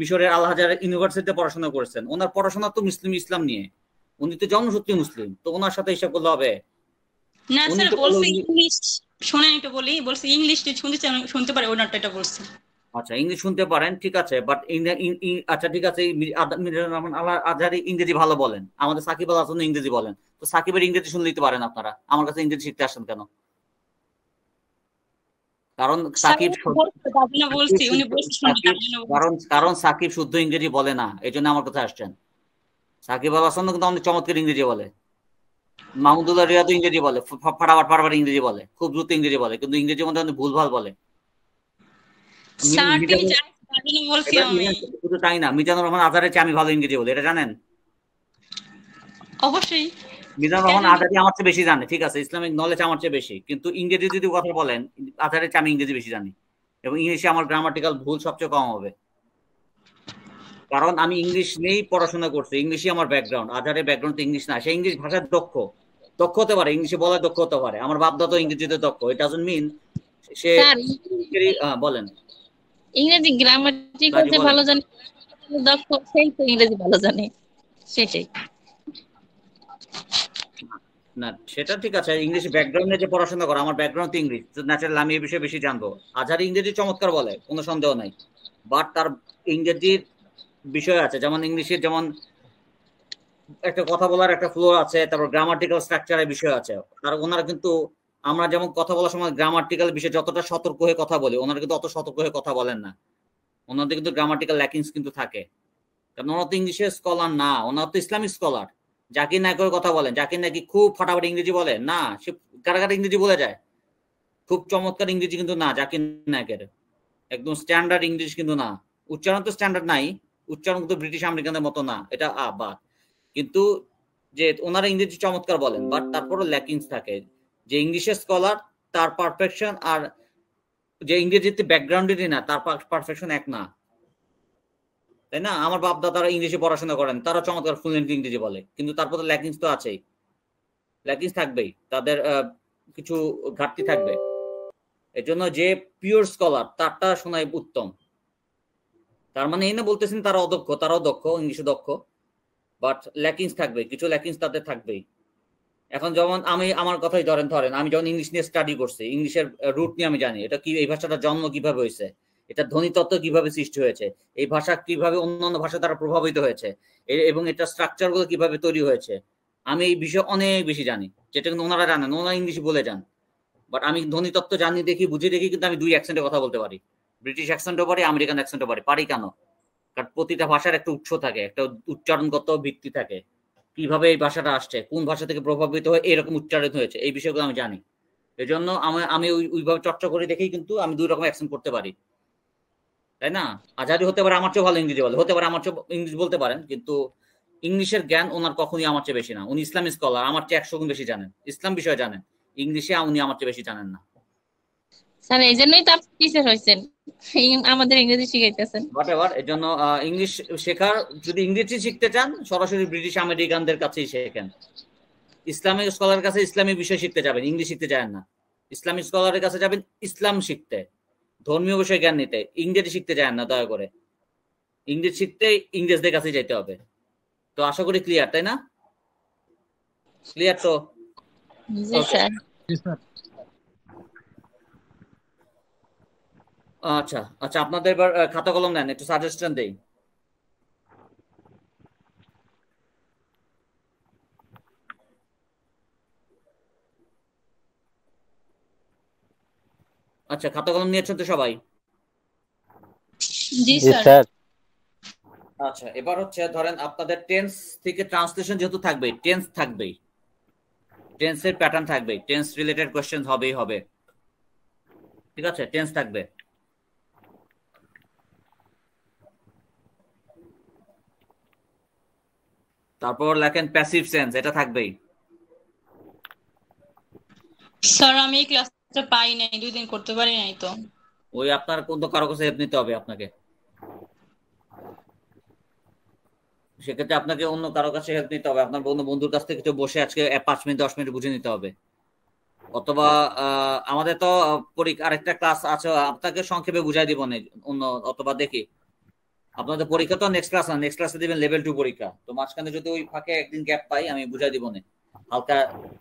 মিশরের আল হাজার ইউনিভার্সিটিতে পড়াশোনা করেছেন ওনার পড়াশোনা তো মুসলিম ইসলাম নিয়ে উনি তো জন্মসূত্রে মুসলিম তো ওনার সাথে হিসাব করলে হবে না স্যার বলছি ইংলিশ শোনেন একটু বলি বলছি ইংলিশ শুনতে শুনতে পারে ওনারটা এটা বলছি আচ্ছা ইংলিশ শুনতে পারেন ঠিক আছে বাট আচ্ছা ঠিক আছে আজহারি ইংরেজি ভালো বলেন আমাদের সাকিব আল হাসান ইংরেজি বলেন তো সাকিবের ইংরেজি শুনে নিতে পারেন আপনারা আমার কাছে ইংরেজি শিখতে আসেন কেন কারণ সাকিব কারণ কারণ সাকিব শুদ্ধ ইংরেজি বলে না এই জন্য আমার কথা আসছেন সাকিব আল হাসান কিন্তু অনেক চমৎকার ইংরেজি বলে মাহমুদুল্লাহ রিয়াদ ইংরেজি বলে ফাটাফাট ফাটাফাট ইংরেজি বলে খুব দ্রুত ইংরেজি বলে কিন্তু ইংরেজির মধ্যে অনেক ভুলভাল বলে কারণ আমি ইংলিশ নিয়েই পড়াশোনা করছি ইংলিশ আমার ব্যাকগ্রাউন্ড আধারে ব্যাকগ্রাউন্ড ইংলিশ না সে ইংলিশ ভাষার দক্ষ দক্ষ হতে পারে ইংলিশে বলা দক্ষ হতে পারে আমার বাপদা তো ইংরেজিতে দক্ষ ইট মিন সে হ্যাঁ, বলেন ইংরেজি গ্রামাটিক্যাল হতে ভালো জানে দক্ষ সেই তো ইংরেজি ভালো জানে সেটাই না সেটা ঠিক আছে ইংলিশ ব্যাকগ্রাউন্ডে যে পড়াশোনা আমার ব্যাকগ্রাউন্ড তো ইংলিশ ন্যাচারাল আমি এই বিষয়ে বেশি জানবো আজহার ইংরেজি চমৎকার বলে কোনো সন্দেহ নাই বাট তার ইংরেজির বিষয় আছে যেমন ইংলিশের যেমন একটা কথা বলার একটা ফ্লো আছে তারপর গ্রামাটিক্যাল স্ট্রাকচারের বিষয় আছে আর ওনারা কিন্তু আমরা যেমন কথা বলার সময় গ্রামার্টিক্যাল বিষয়ে যতটা সতর্ক হয়ে কথা বলি ওনারা কিন্তু অত সতর্ক হয়ে কথা বলেন না ওনাদের কিন্তু গ্রামার্টিক্যাল ল্যাকিংস কিন্তু থাকে কারণ ওনার তো ইংলিশে স্কলার না ওনার তো ইসলামিক স্কলার যাকে না করে কথা বলেন যাকে নাকি খুব ফাটাফাটি ইংরেজি বলে না সে কারাগার ইংরেজি বলে যায় খুব চমৎকার ইংরেজি কিন্তু না জাকির নায়কের একদম স্ট্যান্ডার্ড ইংলিশ কিন্তু না উচ্চারণ তো স্ট্যান্ডার্ড নাই উচ্চারণ কিন্তু ব্রিটিশ আমেরিকানদের মতো না এটা আ বাদ কিন্তু যে ওনারা ইংরেজি চমৎকার বলেন বাট তারপরও ল্যাকিংস থাকে যে ইংলিশে স্কলার তার পারফেকশন আর যে ইংরেজিতে ব্যাকগ্রাউন্ডেরই না তার পারফেকশন এক না তাই না আমার বাপ দাদারা ইংলিশে পড়াশোনা করেন তারা চমৎকার ফ্লুয়েন্ট ইংরেজি বলে কিন্তু তারপর তো ল্যাকিংস তো আছেই ল্যাকিংস থাকবেই তাদের কিছু ঘাটতি থাকবে এর জন্য যে পিওর স্কলার তারটা শোনাই উত্তম তার মানে এই না বলতেছেন তারা অদক্ষ তারাও দক্ষ ইংলিশে দক্ষ বাট ল্যাকিংস থাকবে কিছু ল্যাকিংস তাদের থাকবেই এখন যেমন আমি আমার কথাই ধরেন ধরেন আমি যখন ইংলিশ নিয়ে স্টাডি করছি ইংলিশের রুট নিয়ে আমি জানি এটা কি এই ভাষাটা জন্ম কিভাবে হয়েছে এটা ধ্বনি তত্ত্ব কিভাবে সৃষ্টি হয়েছে এই ভাষা কিভাবে অন্যান্য ভাষা দ্বারা প্রভাবিত হয়েছে এবং এটা স্ট্রাকচার গুলো কিভাবে তৈরি হয়েছে আমি এই বিষয়ে অনেক বেশি জানি যেটা কিন্তু ওনারা জানেন ওনারা ইংলিশ বলে যান বাট আমি ধ্বনি তত্ত্ব জানি দেখি বুঝে দেখি কিন্তু আমি দুই অ্যাকসেন্টে কথা বলতে পারি ব্রিটিশ অ্যাকসেন্টও পারি আমেরিকান অ্যাকসেন্টও পারি পারি কেন কারণ প্রতিটা ভাষার একটা উৎস থাকে একটা উচ্চারণগত ভিত্তি থাকে কিভাবে এই ভাষাটা আসছে কোন ভাষা থেকে প্রভাবিত হয়ে এরকম উচ্চারিত হয়েছে এই বিষয়গুলো আমি জানি এই জন্য আমি আমি ওইভাবে চর্চা করে দেখেই কিন্তু আমি দুই রকম অ্যাকশন করতে পারি তাই না আজাদি হতে পারে আমার চেয়ে ভালো ইংরেজি বলে হতে পারে আমার চেয়ে ইংলিশ বলতে পারেন কিন্তু ইংলিশের জ্ঞান ওনার কখনই আমার চেয়ে বেশি না উনি ইসলামী স্কলার আমার চেয়ে একশো গুণ বেশি জানেন ইসলাম বিষয়ে জানেন ইংলিশে উনি আমার চেয়ে বেশি জানেন না স্যার এই জন্যই তো আপনি টিচার হয়েছেন আমাদের ইংরেজি শিখাইতেছেন এর জন্য ইংলিশ শেখার যদি ইংরেজি শিখতে চান সরাসরি ব্রিটিশ আমেরিকানদের কাছেই শেখেন ইসলামিক কাছে ইসলামিক বিষয় শিখতে যাবেন ইংলিশ শিখতে না ইসলামিক স্কলারের কাছে যাবেন ইসলাম শিখতে ধর্মীয় বিষয়ে জ্ঞান নিতে ইংরেজি শিখতে চায় না দয়া করে ইংরেজ শিখতে ইংরেজদের কাছে যেতে হবে তো আশা করি ক্লিয়ার তাই না ক্লিয়ার তো জি স্যার আচ্ছা আচ্ছা আপনাদের এবার খাতা কলম নেন একটু সাজেশন দেই আচ্ছা খাতা কলম নিয়েছেন তো সবাই জি স্যার আচ্ছা এবার হচ্ছে ধরেন আপনাদের টেন্স থেকে ট্রান্সলেশন যেহেতু থাকবে টেন্স থাকবেই টেন্সের প্যাটার্ন থাকবে টেন্স রিলেটেড কোয়েশ্চেন হবেই হবে ঠিক আছে টেন্স থাকবে তারপর লেখেন প্যাসিভ সেন্স এটা থাকবেই স্যার আমি ক্লাসটা পাই নাই দুই দিন করতে পারি নাই তো ওই আপনার কোন কারো কাছে হেল্প নিতে হবে আপনাকে সেক্ষেত্রে আপনাকে অন্য কারো কাছে হেল্প নিতে হবে আপনার অন্য বন্ধুর কাছ থেকে বসে আজকে পাঁচ মিনিট দশ মিনিট বুঝে নিতে হবে অথবা আমাদের তো আরেকটা ক্লাস আছে আপনাকে সংক্ষেপে বুঝাই দিব অন্য অথবা দেখি আপনাদের পরীক্ষা তো নেক্সট ক্লাস না নেক্সট ক্লাসে দিবেন লেভেল টু পরীক্ষা তো মাঝখানে যদি ওই ফাঁকে একদিন গ্যাপ পাই আমি বুঝাই দিব না হালকা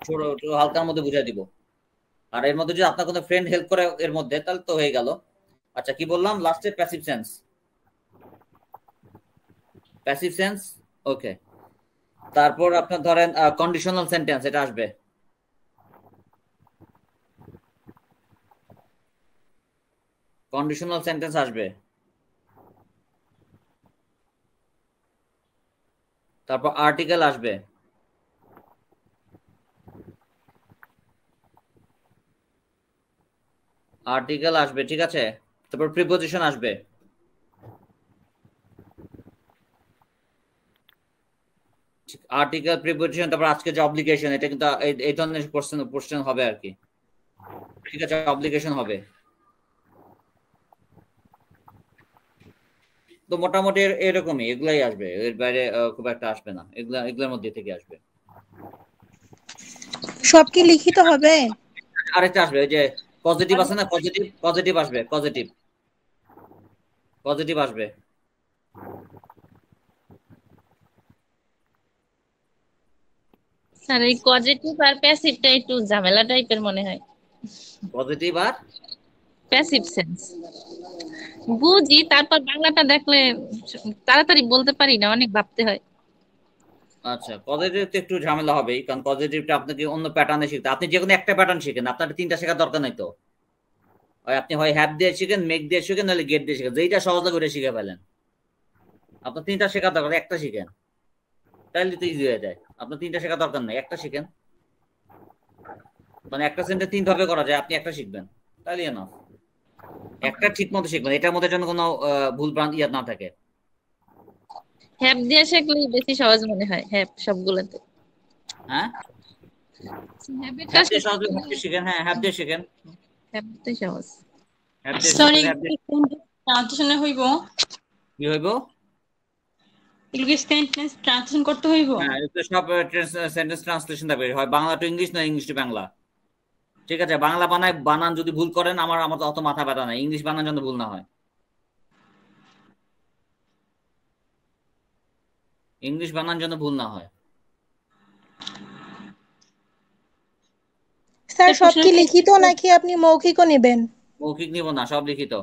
ছোট হালকার মধ্যে বুঝাই দিব আর এর মধ্যে যদি আপনার কোনো ফ্রেন্ড হেল্প করে এর মধ্যে তাহলে তো হয়ে গেল আচ্ছা কি বললাম লাস্টে passive sense passive sense okay তারপর আপনার ধরেন কন্ডিশনাল সেন্টেন্স এটা আসবে কন্ডিশনাল সেন্টেন্স আসবে তারপর আর্টিকেল আসবে আর্টিকেল আসবে ঠিক আছে তারপর প্রিপোজিশন আসবে আর্টিকেল প্রিপোজিশন তারপর আজকে যে অ্যাপ্লিকেশন এটা কিন্তু এই ধরনের কোশ্চেন কোশ্চেন হবে আর কি ঠিক আছে অ্যাপ্লিকেশন হবে তো মোটামুটি এরকমই এগুলাই আসবে এর বাইরে খুব একটা আসবে না এগুলা এগুলোর মধ্যে থেকে আসবে সব কি লিখিত হবে আরেকটা আসবে ওই যে পজিটিভ আছে না পজিটিভ পজিটিভ আসবে পজিটিভ পজিটিভ আসবে স্যার এই পজিটিভ আর প্যাসিভটা একটু ঝামেলা টাইপের মনে হয় পজিটিভ আর প্যাসিভ সেন্স বুঝি তারপর বাংলাটা দেখলে তাড়াতাড়ি বলতে পারি না অনেক ভাবতে হয় আচ্ছা পজিটিভ তো একটু ঝামেলা হবে কারণ পজিটিভটা আপনাকে অন্য প্যাটার্নে শিখতে আপনি যে কোনো একটা প্যাটার্ন শিখেন আপনার তিনটা শেখার দরকার নাই তো আপনি হয় হ্যাপ দিয়ে শিখেন মেক দিয়ে শিখেন নাহলে গেট দিয়ে শিখেন যেইটা সহজ করে শিখে ফেলেন আপনার তিনটা শেখার দরকার একটা শিখেন তাহলে তো ইজি হয়ে যায় আপনার তিনটা শেখার দরকার নাই একটা শিখেন মানে একটা সেন্টার তিন ভাবে করা যায় আপনি একটা শিখবেন তাহলে না একটা ঠিক মতো শিখবে এটার মধ্যে যেন কোনো ভুল ভ্রান্ত ইয়াদ না থাকে হ্যাপ দিয়ে শেখলে বেশি সহজ মনে হয় হ্যাপ সবগুলোতে হ্যাঁ ট্রান্সলেশন করতে হ্যাঁ, হ্যাঁ, সব হয় বাংলা টু ইংলিশ না ইংলিশ টু বাংলা ঠিক আছে বাংলা বানায় বানান যদি ভুল করেন আমার আমার অত মাথা ব্যথা নাই ইংলিশ বানান যেন ভুল না হয় ইংলিশ বানান যেন ভুল না হয় স্যার সব কি লিখিত নাকি আপনি মৌখিকও নেবেন মৌখিক নিব না সব লিখিত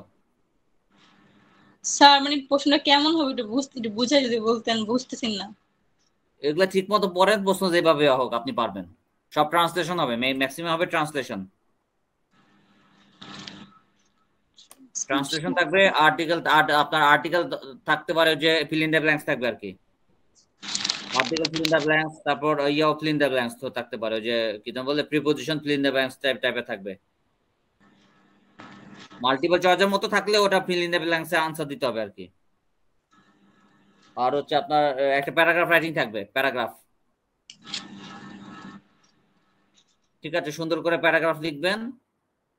স্যার মানে প্রশ্নটা কেমন হবে একটু বুঝতে বুঝাই যদি বলতেন বুঝতেছেন না এগুলা ঠিক মতো পরের প্রশ্ন যেভাবে হোক আপনি পারবেন সব ট্রান্সলেশন হবে ম্যাক্সিমাম হবে ট্রান্সলেশন ট্রান্সলেশন থাকবে আর্টিকেল আপনার আর্টিকেল থাকতে পারে যে ফিল ইন দ্য ব্ল্যাঙ্কস থাকবে আর কি article fill in the blanks তারপর ইয়াও ফিল ইন দ্য ব্ল্যাঙ্কস তো থাকতে পারে যে কি বলে preposition fill in the blanks type টাইপে থাকবে মাল্টিপল চয়েসের মতো থাকলে ওটা ফিল ইন দ্য ব্ল্যাঙ্কসে আনসার দিতে হবে আর কি আর হচ্ছে আপনার একটা প্যারাগ্রাফ রাইটিং থাকবে প্যারাগ্রাফ ঠিক আছে সুন্দর করে প্যারাগ্রাফ লিখবেন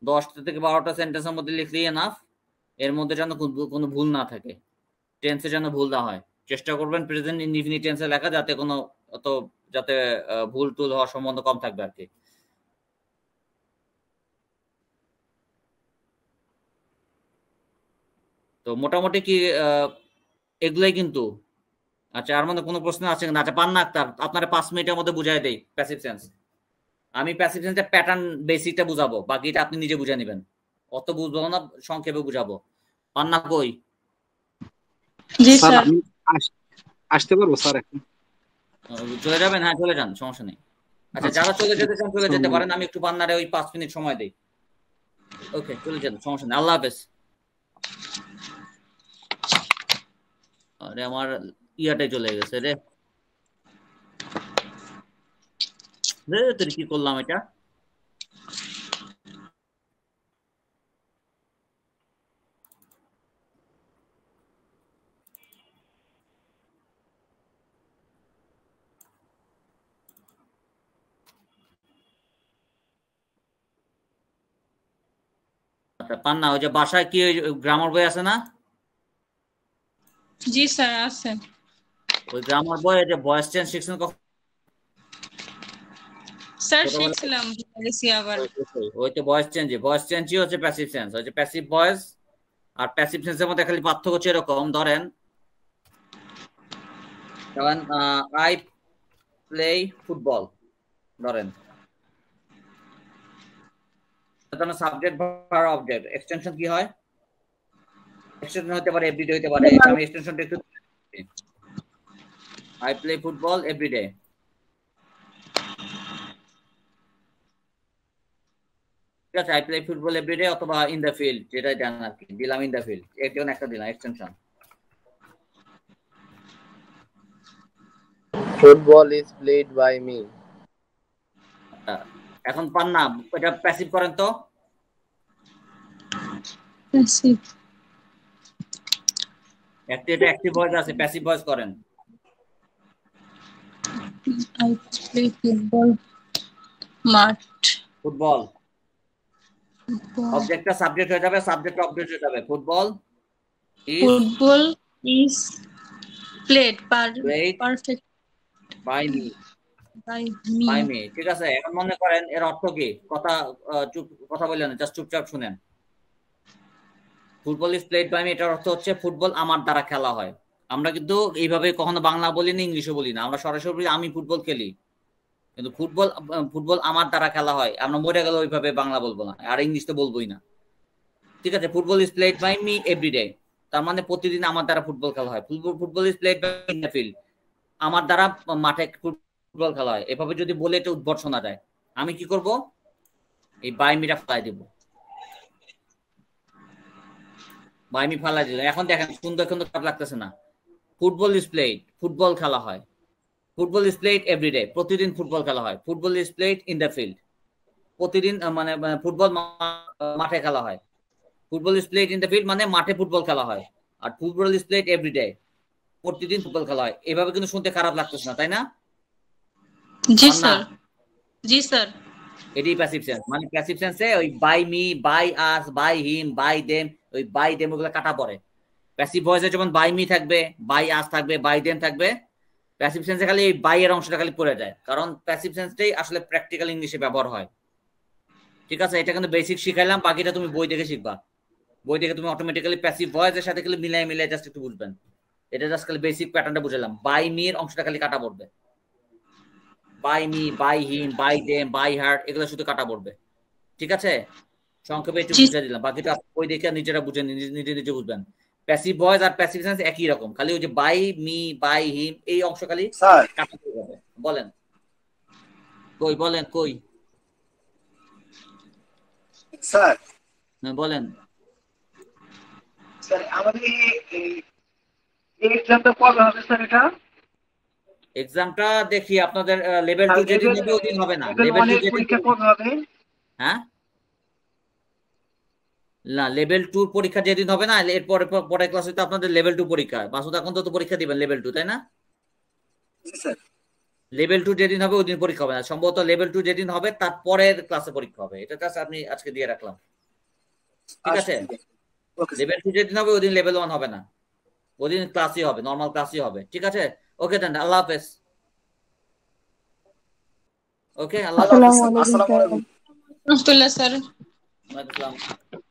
দশটা থেকে বারোটা সেন্টেন্সের মধ্যে লিখলেই এনাফ এর মধ্যে যেন কোনো ভুল না থাকে টেন্সে যেন ভুল না হয় চেষ্টা করবেন প্রেজেন্ট ইনডিফিনিট টেন্সে লেখা যাতে কোনো অত যাতে ভুল টুল হওয়ার সম্বন্ধ কম থাকবে আর কি তো মোটামুটি কি এগুলাই কিন্তু আচ্ছা আর মধ্যে কোনো প্রশ্ন আছে না আচ্ছা পান্না আক্তার আপনারা পাঁচ মিনিটের মধ্যে বুঝাই দেয় প্যাসিভ সেন্স আমি প্যাসিভ টেন্সের প্যাটার্ন বেসিকটা বুঝাবো বাকিটা আপনি নিজে বুঝে নেবেন অত বুঝবো না সংক্ষেপে বুঝাবো পান্না কই আসতে পারবো স্যার এখন চলে যাবেন হ্যাঁ চলে যান সমস্যা নেই আচ্ছা যারা চলে যেতে চান চলে যেতে পারেন আমি একটু পান্নারে ওই পাঁচ মিনিট সময় দিই ওকে চলে যান সমস্যা নেই আল্লাহ হাফেজ আরে আমার ইয়াটাই চলে গেছে রে কি করলাম এটা পান না ওই যে বাসায় কি গ্রামার বই আছে না জি স্যার আছে ওই গ্রামার বই যে বয়েস চেঞ্জ সেকশন কখন স্যার শিখছিলাম বলেছি আবার ওই তো ভয়েস চেঞ্জ ভয়েস হচ্ছে প্যাসিভ সেন্স হচ্ছে প্যাসিভ ভয়েস আর প্যাসিভ সেন্সের মধ্যে খালি পার্থক্য হচ্ছে এরকম ধরেন যেমন আই প্লে ফুটবল ধরেন সাবজেক্ট বা অবজেক্ট এক্সটেনশন কি হয় এক্সটেনশন হতে পারে এভরিডে হতে পারে আমি এক্সটেনশনটা একটু আই প্লে ফুটবল এভরিডে ঠিক আছে আই প্লে ফুটবল এভরিডে অথবা ইন দ্য ফিল্ড যেটা জানেন আর কি দিলাম ইন দ্য ফিল্ড একজন একটা দিলাম extension football is played by me এখন পান না এটা প্যাসিভ করেন তো প্যাসিভ একটা এটা অ্যাক্টিভ ভয়েস আছে প্যাসিভ ভয়েস করেন আই প্লে ফুটবল মাঠ ফুটবল অবজেক্টটা সাবজেক্ট হয়ে যাবে সাবজেক্ট অবজেক্ট হয়ে যাবে football football is played perfect by me by me ঠিক আছে এখন মনে করেন এর অর্থ কি কথা চুপ কথা বললেন জাস্ট চুপচাপ শুনেন football is played by me এটার অর্থ হচ্ছে ফুটবল আমার দ্বারা খেলা হয় আমরা কিন্তু এইভাবে কখনো বাংলা বলি না ইংলিশে বলি না আমরা সরাসরি আমি ফুটবল খেলি কিন্তু ফুটবল ফুটবল আমার দ্বারা খেলা হয় আমরা মরে গেলে ওইভাবে বাংলা বলবো না আর ইংলিশ তো বলবোই না ঠিক আছে football is played by me everyday তার মানে প্রতিদিন আমার দ্বারা ফুটবল খেলা হয় football football is played by in the field আমার দ্বারা মাঠে ফুটবল খেলা হয় এভাবে যদি বলে এটা উদ্ভট শোনা যায় আমি কি করব এই বাইমিটা ফলাই দেব বাইমি ফালাই দিল এখন দেখেন সুন্দর কিন্তু খারাপ লাগতেছে না ফুটবল ইজ প্লেড ফুটবল খেলা হয় ফুটবল ইজ প্লেড এভরিডে প্রতিদিন ফুটবল খেলা হয় football is played in the field প্রতিদিন মানে ফুটবল মানে, মাঠে খেলা হয় football is played in the field মানে মাঠে ফুটবল খেলা হয় আর ফুটবল ইজ প্লেড এভরিডে প্রতিদিন ফুটবল খেলা হয় এভাবে কিন্তু শুনতে খারাপ লাগতেছে না তাই না জি স্যার জি স্যার এটি প্যাসিভ সেন্স মানে প্যাসিভ সেন্সে ওই by me by us by him by them ওই বাই দেম ওগুলো কাটা পড়ে প্যাসিভ ভয়েসে যেমন বাই মি থাকবে বাই আস থাকবে বাই দেম থাকবে প্যাসিভ সেন্সে খালি এই বাইয়ের অংশটা খালি পড়ে যায় কারণ প্যাসিভ সেন্সটাই আসলে প্র্যাকটিক্যাল ইংলিশে ব্যবহার হয় ঠিক আছে এটা কিন্তু বেসিক শিখাইলাম বাকিটা তুমি বই দেখে শিখবা বই দেখে তুমি অটোমেটিক্যালি প্যাসিভ ভয়েসের সাথে খালি মিলাই মিলাই জাস্ট একটু বুঝবেন এটা জাস্ট খালি বেসিক প্যাটার্নটা বুঝালাম বাই মির অংশটা খালি কাটা পড়বে by me by him by them by her এগুলো শুধু কাটা পড়বে ঠিক আছে সংক্ষেপে একটু বুঝে দিলাম বাকিটা বই দেখে নিজেরা বুঝে নিজে নিজে বুঝবেন প্যাসিভ ভয়েস আর প্যাসিভ সেন্স একই রকম খালি ওই যে বাই মি বাই হিম এই অংশ খালি বলেন কই বলেন কই স্যার বলেন স্যার আমাদের এক্সামটা দেখি আপনাদের লেভেল টু যদি নেবে ওদিন হবে না লেভেল পরীক্ষা কবে হবে হ্যাঁ না লেভেল টু পরীক্ষা যেদিন হবে না এরপরে পরের ক্লাসে তো আপনাদের লেভেল টু পরীক্ষা মাসুদ এখন তো পরীক্ষা দিবেন লেভেল টু তাই না লেভেল টু যেদিন হবে ওই দিন পরীক্ষা হবে না সম্ভবত লেভেল টু যেদিন হবে তার পরের ক্লাসে পরীক্ষা হবে এটা ক্লাস আপনি আজকে দিয়ে রাখলাম ঠিক আছে লেভেল আচ্ছা, টু যেদিন হবে ওই দিন লেভেল ওয়ান হবে না ওই দিন ক্লাসই হবে নর্মাল ক্লাসই হবে ঠিক আছে ওকে দেন আল্লাহ হাফেজ ওকে আল্লাহ হাফেজ আসসালামু আলাইকুম স্যার